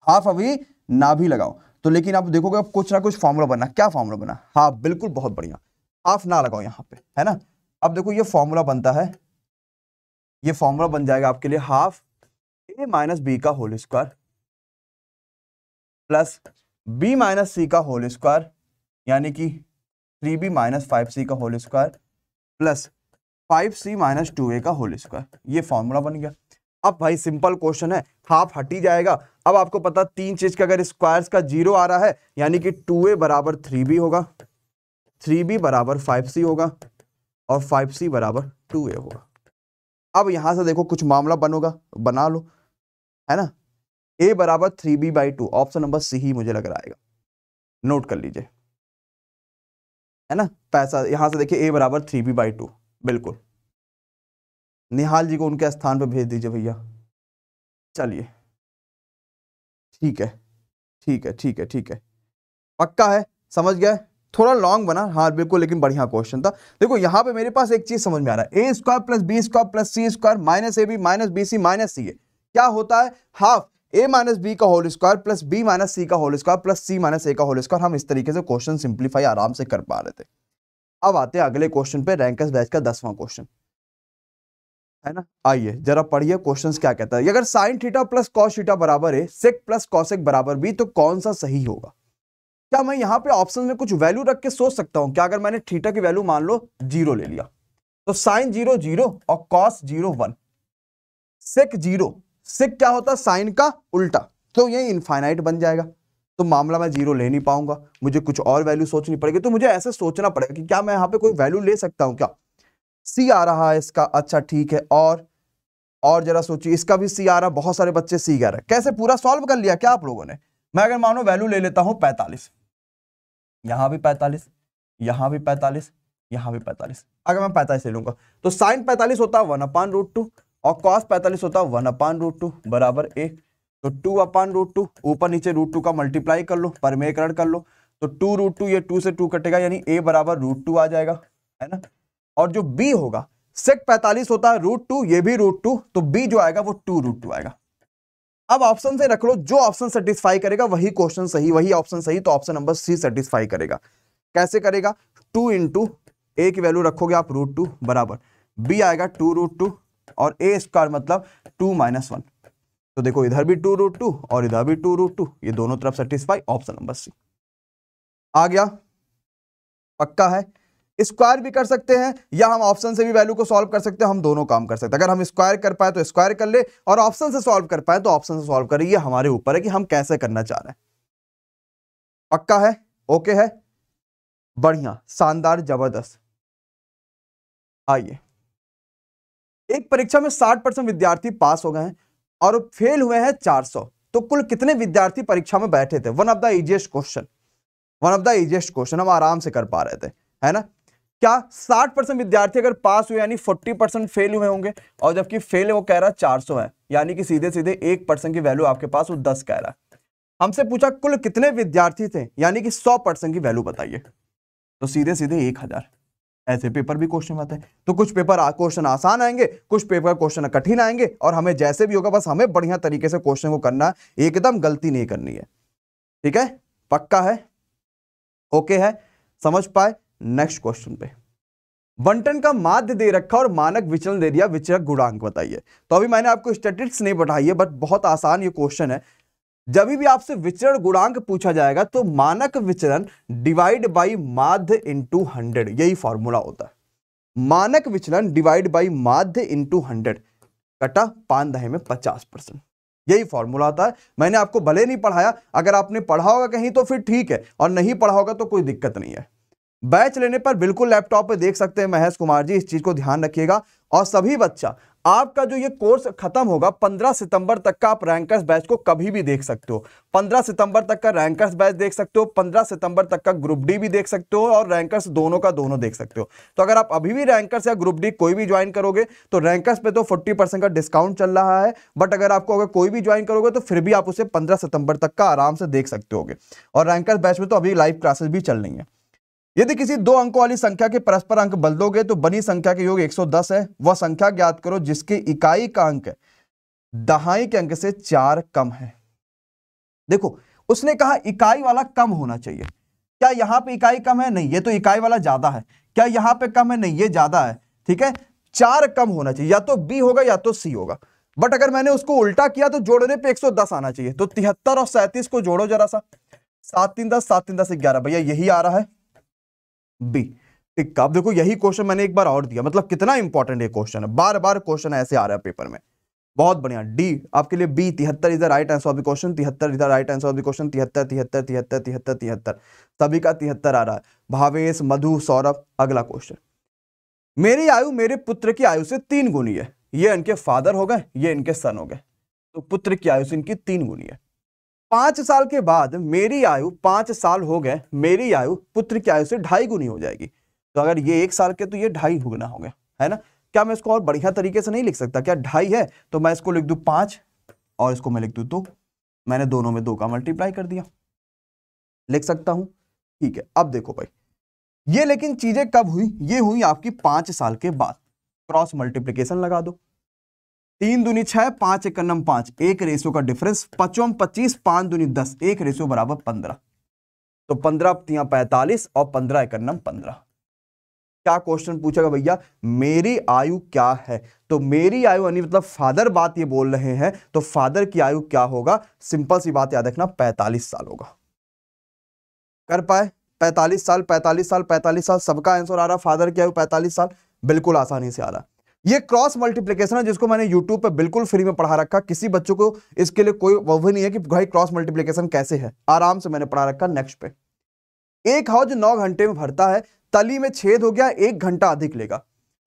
हाफ अभी ना भी लगाओ तो लेकिन आप देखोगे अब कुछ ना कुछ फॉर्मूला बना क्या फॉर्मूला बना हाफ बिल्कुल बहुत बढ़िया हाफ ना लगाओ यहां पे है ना अब देखो ये फॉर्मूला बनता है ये फॉर्मूला बन जाएगा आपके लिए हाफ ए माइनस बी का whole square plus B minus C का होल स्क्वायर यानी कि three B minus five C का whole square plus five C minus two A का होल स्क्वायर ये फॉर्मूला बन गया अब भाई सिंपल क्वेश्चन है हाफ हटी जाएगा अब आपको पता तीन चीज का अगर स्क्वायर्स का जीरो आ रहा है यानी कि टू ए बराबर थ्री बी होगा थ्री बी बराबर फाइव सी होगा और फाइव सी बराबर टू ए होगा अब यहां से देखो कुछ मामला बनोगा बना लो है ना ए बराबर three B by two option number C ही मुझे लग रहा है नोट कर लीजिए है ना पैसा यहां से देखिए ए बराबर थ्री बी बाई टू बिल्कुल निहाल जी को उनके स्थान पर भेज दीजिए भैया चलिए ठीक है ठीक है ठीक है ठीक है पक्का है समझ गया थोड़ा लॉन्ग बना हाँ बिल्कुल लेकिन बढ़िया क्वेश्चन था देखो यहाँ पे मेरे पास एक चीज समझ में आ रहा है A square plus B square plus C square minus A B minus B C minus C A क्या होता है हाफ ए माइनस बी का whole square plus B minus C का whole square plus C minus A का whole square हम इस तरीके से क्वेश्चन सिंप्लीफाई आराम से कर पा रहे थे अब आते हैं अगले क्वेश्चन पे रैंकस बैच का दसवां क्वेश्चन है ना आइए जरा पढ़िए क्वेश्चंस क्या कहता है अगर sine theta plus cos theta बराबर है सेक प्लस कॉसेक बराबर भी तो कौन सा सही होगा क्या मैं यहां पे ऑप्शन में कुछ वैल्यू रख के सोच सकता हूं क्या अगर मैंने थीटा की वैल्यू मान लो जीरो ले लिया तो साइन जीरो जीरो और cos zero one sec zero sec क्या होता है साइन का उल्टा तो यही इनफाइनाइट बन जाएगा तो मामला मैं जीरो ले नहीं पाऊंगा मुझे कुछ और वैल्यू सोचनी पड़ेगी तो मुझे ऐसे सोचना पड़ेगा कि क्या मैं यहाँ पे कोई वैल्यू ले सकता हूं क्या सी आ रहा है इसका अच्छा ठीक है और और जरा सोचिए इसका भी सी आ रहा बहुत सारे बच्चे सी कह रहे कैसे पूरा सॉल्व कर लिया क्या आप लोगों ने मैं अगर मानो वैल्यू ले लेता हूँ पैंतालीस यहाँ भी पैंतालीस यहां भी पैंतालीस यहाँ भी पैंतालीस अगर मैं पैंतालीस ले लूंगा तो साइन पैंतालीस होता है वन अपान रूट टू और कॉस पैंतालीस होता है वन अपान रूट टू बराबर एक तो टू अपान रूट टू ऊपर नीचे रूट टू का मल्टीप्लाई कर लो परमेकरण कर लो तो टू रूट टू ये टू से टू कटेगा यानी ए बराबर रूट टू आ जाएगा है ना और जो बी होगा सेट पैंतालीस होता है रूट टू ये भी रूट टू तो बी जो आएगा वो टू रूट टू आएगा अब ऑप्शन से रख लो जो ऑप्शन सेटिस्फाई करेगा वही क्वेश्चन सही वही ऑप्शन सही तो ऑप्शन नंबर सी सेटिस्फाई करेगा कैसे करेगा टू इंटू ए की वैल्यू रखोगे आप रूट टू बराबर बी आएगा टू रूट टू और ए स्क्वायर मतलब टू माइनस वन तो देखो इधर भी टू रूट टू और इधर भी टू रूट टू ये दोनों तरफ सेटिस्फाई ऑप्शन नंबर सी आ गया पक्का है स्क्वायर भी कर सकते हैं या हम ऑप्शन से भी वैल्यू को सॉल्व कर सकते हैं हम दोनों काम कर सकते हैं अगर हम स्क्वायर कर पाए तो स्क्वायर कर ले और ऑप्शन से सॉल्व कर पाए तो ऑप्शन से सॉल्व करें ये हमारे ऊपर है कि हम कैसे करना चाह रहे हैं पक्का है ओके है बढ़िया शानदार जबरदस्त आइए एक परीक्षा में साठ परसेंट विद्यार्थी पास हो गए हैं और फेल हुए हैं 400 तो कुल कितने विद्यार्थी परीक्षा में बैठे थे one of the easiest question one of the easiest question हम आराम से कर पा रहे थे है ना क्या 60 परसेंट विद्यार्थी अगर पास हुए यानी 40 परसेंट फेल हुए होंगे और जबकि फेल है वो कह रहा चार सौ है यानी कि सीधे सीधे एक परसेंट की वैल्यू आपके पास वो दस कह रहा है हमसे पूछा कुल कितने विद्यार्थी थे यानी कि सौ परसेंट की वैल्यू बताइए तो सीधे सीधे एक हजार ऐसे पेपर भी क्वेश्चन आते हैं तो कुछ पेपर क्वेश्चन आसान आएंगे कुछ पेपर क्वेश्चन कठिन आएंगे और हमें जैसे भी होगा बस हमें बढ़िया तरीके से क्वेश्चन को करना एकदम गलती नहीं करनी है ठीक है पक्का है ओके है समझ पाए नेक्स्ट क्वेश्चन पे बंटन का माध्य दे रखा और मानक विचलन दे दिया विचरक गुणांक बताइए तो अभी मैंने आपको स्टेटिक्स नहीं पढ़ाई है बट बहुत आसान ये क्वेश्चन है जब भी आपसे विचरण गुणांक पूछा जाएगा तो मानक विचलन डिवाइड बाई माध्य इंटू हंड्रेड यही फॉर्मूला होता है मानक विचलन डिवाइड बाई माध्य इंटू हंड्रेड कटा पान दहे में पचास परसेंट यही फॉर्मूला आता है मैंने आपको भले नहीं पढ़ाया अगर आपने पढ़ा होगा कहीं तो फिर ठीक है और नहीं पढ़ा होगा तो कोई दिक्कत नहीं है बैच लेने पर बिल्कुल लैपटॉप पे देख सकते हैं महेश कुमार जी इस चीज़ को ध्यान रखिएगा और सभी बच्चा आपका जो ये कोर्स खत्म होगा 15 सितंबर तक का आप रैंकर्स बैच को कभी भी देख सकते हो 15 सितंबर तक का रैंकर्स बैच देख सकते हो 15 सितंबर तक का ग्रुप डी भी देख सकते हो और रैंकर्स दोनों का दोनों देख सकते हो तो अगर आप अभी भी रैंकर्स या ग्रुप डी कोई भी ज्वाइन करोगे तो रैंकर्स पे तो 40 परसेंट का डिस्काउंट चल रहा है बट अगर आपको अगर कोई भी ज्वाइन करोगे तो फिर भी आप उसे पंद्रह सितंबर तक का आराम से देख सकते हो और रैंकर्स बैच में तो अभी लाइव क्लासेस भी चल रही है यदि किसी दो अंकों वाली संख्या के परस्पर अंक बल दोगे तो बनी संख्या के योग 110 है वह संख्या ज्ञात करो जिसके इकाई का अंक दहाई के अंक से चार कम है देखो उसने कहा इकाई वाला कम होना चाहिए क्या यहां पे इकाई कम है नहीं ये तो इकाई वाला ज्यादा है क्या यहां पे कम है नहीं ये ज्यादा है ठीक है चार कम होना चाहिए या तो बी होगा या तो सी होगा बट अगर मैंने उसको उल्टा किया तो जोड़ने पे 110 आना चाहिए तो तिहत्तर और सैंतीस को जोड़ो जरा सा सात तीन दस सात तीन दस ग्यारह भैया यही आ रहा है बी ठीक अब तो देखो यही क्वेश्चन मैंने एक बार और दिया मतलब कितना इंपॉर्टेंट ये क्वेश्चन है बार बार क्वेश्चन ऐसे आ रहा है पेपर में बहुत बढ़िया डी आपके लिए बी तिहत्तर इधर right answer of the question तिहत्तर इधर right answer of the question तिहत्तर तिहत्तर तिहत्तर तिहत्तर तिहत्तर सभी का तिहत्तर आ रहा है भावेश मधु सौरभ अगला क्वेश्चन मेरी आयु मेरे पुत्र की आयु से तीन गुनी है ये इनके फादर हो गए ये इनके सन हो गए तो पुत्र की आयु से इनकी तीन गुनी है पांच साल के बाद मेरी आयु पांच साल हो गए मेरी आयु पुत्र की आयु से ढाई गुनी हो जाएगी तो अगर ये एक साल के तो ये ढाई गुना हो गया है ना क्या मैं इसको और बढ़िया तरीके से नहीं लिख सकता क्या ढाई है तो मैं इसको लिख दू पांच और इसको मैं लिख दू दो मैंने दोनों में दो का मल्टीप्लाई कर दिया लिख सकता हूं ठीक है अब देखो भाई ये लेकिन चीज़ें कब हुई ये हुई आपकी पांच साल के बाद क्रॉस मल्टीप्लीकेशन लगा दो तीन दुनी छह पांच एक पांच एक रेशो का डिफरेंस पचोम पच्चीस पांच दुनी दस एक रेशो बराबर पंद्रह तो पंद्रह तिया पैंतालीस और पंद्रह इकन्नम पंद्रह क्या क्वेश्चन पूछेगा भैया मेरी आयु क्या है तो मेरी आयु यानी मतलब फादर बात ये बोल रहे हैं तो फादर की आयु क्या होगा सिंपल सी बात याद रखना पैतालीस साल होगा कर पाए पैतालीस साल पैंतालीस साल पैंतालीस साल सबका आंसर आ रहा फादर की आयु पैतालीस साल बिल्कुल आसानी से आ रहा ये क्रॉस मल्टीप्लीकेशन है जिसको मैंने यूट्यूब पे बिल्कुल फ्री में पढ़ा रखा किसी बच्चों को इसके लिए कोई वह नहीं है कि भाई क्रॉस मल्टीप्लीकेशन कैसे है आराम से मैंने पढ़ा रखा नेक्स्ट पे एक हौज नौ घंटे में भरता है तली में छेद हो गया एक घंटा अधिक लेगा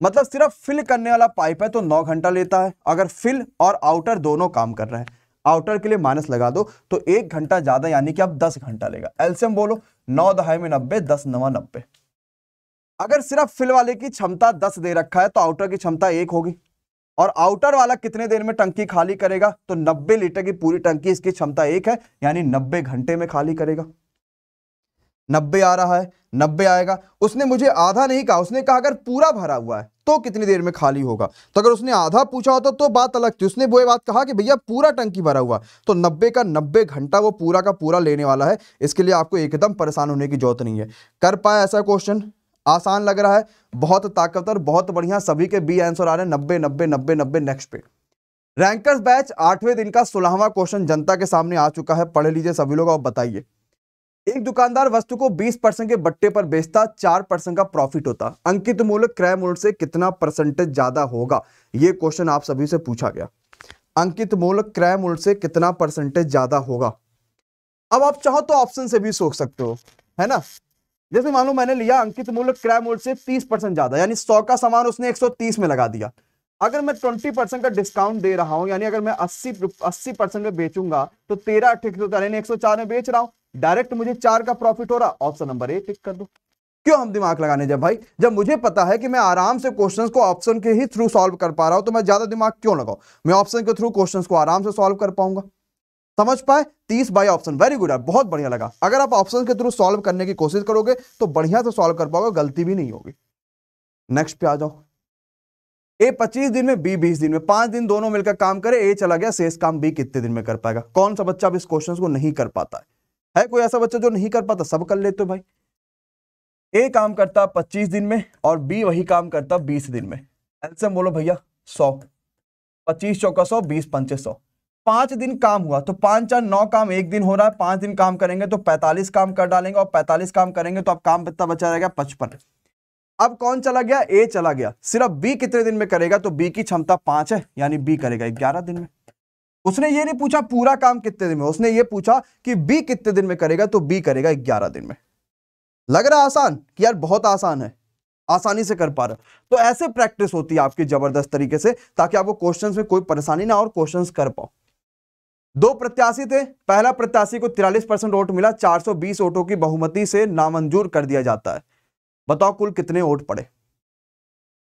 मतलब सिर्फ फिल करने वाला पाइप है तो नौ घंटा लेता है अगर फिल और आउटर दोनों काम कर रहे हैं आउटर के लिए माइनस लगा दो तो एक घंटा ज्यादा यानी कि अब दस घंटा लेगा एल्सियम बोलो नौ दहाई में नब्बे दस नवा नब्बे अगर सिर्फ फिल वाले की क्षमता दस दे रखा है तो आउटर की क्षमता एक होगी और आउटर वाला कितने देर में टंकी खाली करेगा तो 90 लीटर की पूरी टंकी इसकी क्षमता एक है यानी 90 घंटे में खाली करेगा 90 आ रहा है 90 आएगा उसने मुझे आधा नहीं कहा उसने कहा अगर पूरा भरा हुआ है तो कितनी देर में खाली होगा तो अगर उसने आधा पूछा होता तो बात अलग थी उसने वो ये बात कहा कि भैया पूरा टंकी भरा हुआ तो 90 का 90 घंटा वो पूरा का पूरा लेने वाला है इसके लिए आपको एकदम परेशान होने की जरूरत नहीं है कर पाया ऐसा क्वेश्चन आसान लग रहा है बहुत ताकतवर बहुत बढ़िया सभी के बी आंसर आ रहे हैं नब्बे नब्बे नब्बे नब्बे नेक्स्ट पे रैंकर्स बैच आठवें दिन का सोलहवा क्वेश्चन जनता के सामने आ चुका है पढ़ लीजिए सभी लोग और बताइए एक दुकानदार वस्तु को 20 परसेंट के बट्टे पर बेचता चार परसेंट का प्रॉफिट होता अंकित मूल्य क्रय मूल्य से कितना परसेंटेज ज्यादा होगा यह क्वेश्चन आप सभी से पूछा गया अंकित मूल्य क्रय मूल्य से कितना परसेंटेज ज्यादा होगा अब आप चाहो तो ऑप्शन से भी सोच सकते हो है ना जैसे मान लो मैंने लिया अंकित मूल्य क्रय मूल्य से तीस परसेंट ज्यादा यानी सौ का सामान उसने एक सौ तीस में लगा दिया अगर मैं ट्वेंटी परसेंट का डिस्काउंट दे रहा हूं यानी अगर मैं अस्सी अस्सी परसेंट में बेचूंगा तो तेरह अट्ठे यानी एक सौ चार में बेच रहा हूं डायरेक्ट मुझे चार का प्रॉफिट हो रहा ऑप्शन नंबर ए टिक कर दो क्यों हम दिमाग लगाने जब भाई जब मुझे पता है कि मैं आराम से क्वेश्चंस को ऑप्शन के ही थ्रू सॉल्व कर पा रहा हूं तो मैं ज्यादा दिमाग क्यों लगाऊं मैं ऑप्शन के थ्रू क्वेश्चंस को आराम से सॉल्व कर पाऊंगा समझ पाए तीस बाई ऑप्शन वेरी गुड है बहुत बढ़िया लगा अगर आप ऑप्शन के थ्रू सॉल्व करने की कोशिश करोगे तो बढ़िया से सॉल्व कर पाओगे गलती भी नहीं होगी नेक्स्ट पे आ जाओ ए पच्चीस दिन में बी बीस दिन में पांच दिन दोनों मिलकर काम करे ए चला गया शेष काम बी कितने दिन में कर पाएगा कौन सा बच्चा अब इस क्वेश्चन को नहीं कर पाता है है कोई ऐसा बच्चा जो नहीं कर पाता सब कर लेते हो भाई ए काम करता पच्चीस दिन में और बी वही काम करता बीस दिन में एल्सम बोलो भैया सौ पच्चीस चौका सौ बीस पंचे सौ पांच दिन काम हुआ तो पांच चार नौ काम एक दिन हो रहा है पांच दिन काम करेंगे तो पैंतालीस काम कर डालेंगे और पैंतालीस काम करेंगे तो अब काम कितना बचा रहेगा पचपन अब कौन चला गया ए चला गया सिर्फ बी कितने दिन में करेगा तो बी की क्षमता पांच है यानी बी करेगा ग्यारह दिन में उसने ये नहीं पूछा पूरा काम कितने दिन में उसने ये पूछा कि बी कितने दिन में करेगा तो बी करेगा ग्यारह दिन में लग रहा आसान कि यार बहुत आसान है आसानी से कर पा रहा तो ऐसे प्रैक्टिस होती है आपकी जबरदस्त तरीके से ताकि आपको क्वेश्चंस में कोई परेशानी ना और क्वेश्चंस कर पाओ दो प्रत्याशी थे पहला प्रत्याशी को तिरालीस परसेंट वोट मिला 420 वोटों की बहुमति से नामंजूर कर दिया जाता है बताओ कुल कितने वोट पड़े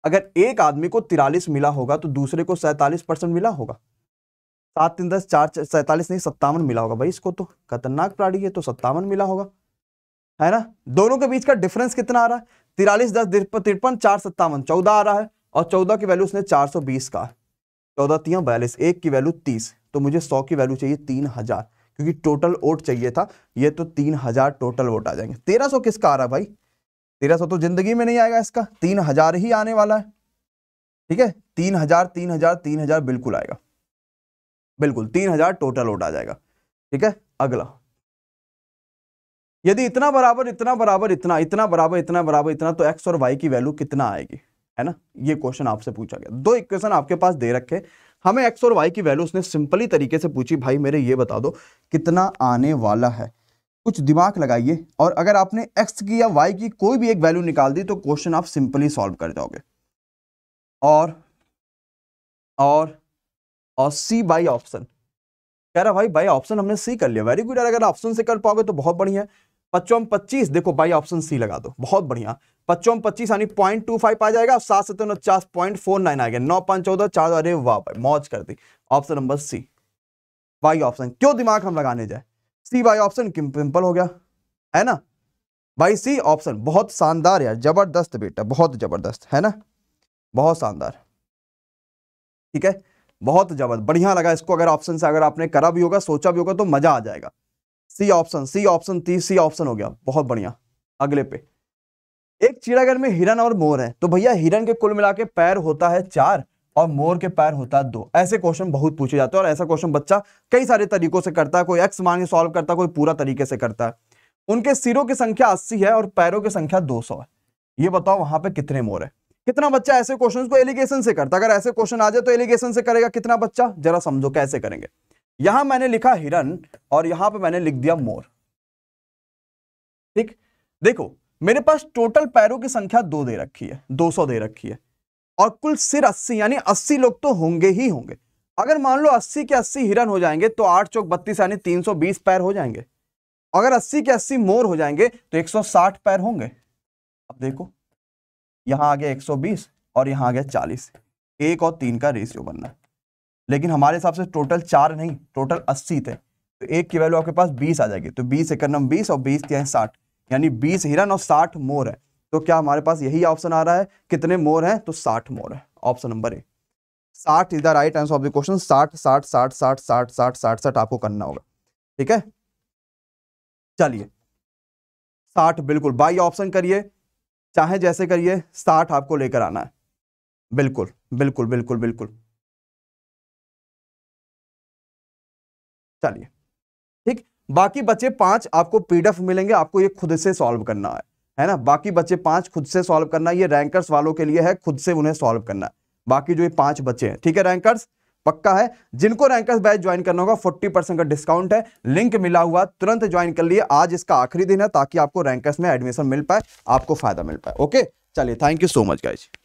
अगर एक आदमी को तिरालीस मिला होगा तो दूसरे को सैतालीस परसेंट मिला होगा सात तीन दस चार सैतालीस नहीं सत्तावन मिला होगा भाई इसको तो खतरनाक प्राणी है तो सत्तावन मिला होगा है ना दोनों के बीच का डिफरेंस कितना आ रहा है तिरालीस दस तिरपन चार सत्तावन चौदह आ रहा है और चौदह की वैल्यू उसने चार सौ बीस का है चौदह तीन बयालीस एक की वैल्यू तीस तो मुझे सौ की वैल्यू चाहिए तीन हज़ार क्योंकि टोटल वोट चाहिए था ये तो तीन हज़ार टोटल वोट आ जाएंगे तेरह सौ किसका आ रहा है भाई तेरह सौ तो जिंदगी में नहीं आएगा इसका तीन हज़ार ही आने वाला है ठीक है तीन हज़ार तीन हज़ार तीन हज़ार बिल्कुल आएगा बिल्कुल तीन हज़ार टोटल वोट आ जाएगा ठीक है अगला यदि इतना बराबर इतना बराबर इतना इतना बराबर इतना बराबर इतना तो एक्स और वाई की वैल्यू कितना आएगी है ना ये क्वेश्चन आपसे पूछा गया दो इक्वेशन आपके पास दे रखे हमें एक्स और वाई की वैल्यू उसने सिंपली तरीके से पूछी भाई मेरे ये बता दो कितना आने वाला है कुछ दिमाग लगाइए और अगर आपने एक्स की या वाई की कोई भी एक वैल्यू निकाल दी तो क्वेश्चन आप सिंपली सॉल्व कर जाओगे और और और सी बाई ऑप्शन कह रहा भाई बाई ऑप्शन हमने सी कर लिया वेरी गुड अगर ऑप्शन से कर पाओगे तो बहुत बढ़िया पच्चों पच्चीस देखो बाई ऑप्शन सी लगा दो बहुत बढ़िया पच्चों पच्चीस यानी पॉइंट टू फाइव आ जाएगा सात सत्तर उनचास पॉइंट फोर नाइन आ गया नौ पांच चौदह चार अरे वाह भाई मौज कर दी option number C why option क्यों दिमाग हम लगाने जाए सी वाई ऑप्शन सिंपल हो गया है ना बाई सी ऑप्शन बहुत शानदार यार जबरदस्त बेटा बहुत जबरदस्त है ना बहुत शानदार ठीक है बहुत जबरदस्त बढ़िया लगा इसको अगर ऑप्शन से अगर आपने करा भी होगा सोचा भी होगा तो मजा आ जाएगा सी ऑप्शन सी ऑप्शन तीस सी ऑप्शन हो गया बहुत बढ़िया अगले पे एक चिड़ाघर में हिरन और मोर है तो भैया हिरन के कुल मिला के पैर होता है चार और मोर के पैर होता है दो ऐसे क्वेश्चन बहुत पूछे जाते हैं और ऐसा क्वेश्चन बच्चा कई सारे तरीकों से करता है कोई एक्स मान के सॉल्व करता है कोई पूरा तरीके से करता है उनके सिरों की संख्या अस्सी है और पैरों की संख्या दो सौ है ये बताओ वहां पर कितने मोर है कितना बच्चा ऐसे क्वेश्चन को एलिगेशन से करता है अगर ऐसे क्वेश्चन आ जाए तो एलिगेशन से करेगा कितना बच्चा जरा समझो कैसे करेंगे यहां मैंने लिखा हिरन और यहां पे मैंने लिख दिया मोर ठीक देखो मेरे पास टोटल पैरों की संख्या दो दे रखी है दो सौ दे रखी है और कुल सिर अस्सी यानी अस्सी लोग तो होंगे ही होंगे अगर मान लो अस्सी के अस्सी हिरन हो जाएंगे तो आठ चौक बत्तीस यानी तीन सौ बीस पैर हो जाएंगे अगर अस्सी के अस्सी मोर हो जाएंगे तो एक सौ साठ पैर होंगे अब देखो यहां आ गया एक सौ बीस और यहां आ गया चालीस एक और तीन का रेशियो बनना है लेकिन हमारे हिसाब से टोटल चार नहीं टोटल अस्सी थे तो एक की वैल्यू आपके पास बीस आ जाएगी तो बीस एक नम बीस और बीस क्या है साठ यानी बीस हिरन और साठ मोर है तो क्या हमारे पास यही ऑप्शन आ रहा है कितने मोर हैं तो साठ मोर है ऑप्शन नंबर ए साठ is the right answer of the question साठ साठ साठ साठ साठ साठ साठ साठ आपको करना होगा ठीक है चलिए साठ बिल्कुल बाई ऑप्शन करिए चाहे जैसे करिए साठ आपको लेकर आना है बिल्कुल बिल्कुल बिल्कुल बिल्कुल चलिए ठीक बाकी बचे पांच आपको पीडीएफ मिलेंगे आपको ये खुद से सॉल्व करना है है ना बाकी बचे पांच खुद से सॉल्व करना ये रैंकर्स वालों के लिए है खुद से उन्हें सॉल्व करना बाकी जो ये पांच बच्चे हैं ठीक है रैंकर्स पक्का है जिनको रैंकर्स बैच ज्वाइन करना होगा 40 परसेंट का डिस्काउंट है लिंक मिला हुआ तुरंत ज्वाइन कर लिए आज इसका आखिरी दिन है ताकि आपको रैंकर्स में एडमिशन मिल पाए आपको फायदा मिल पाए ओके चलिए thank you so much guys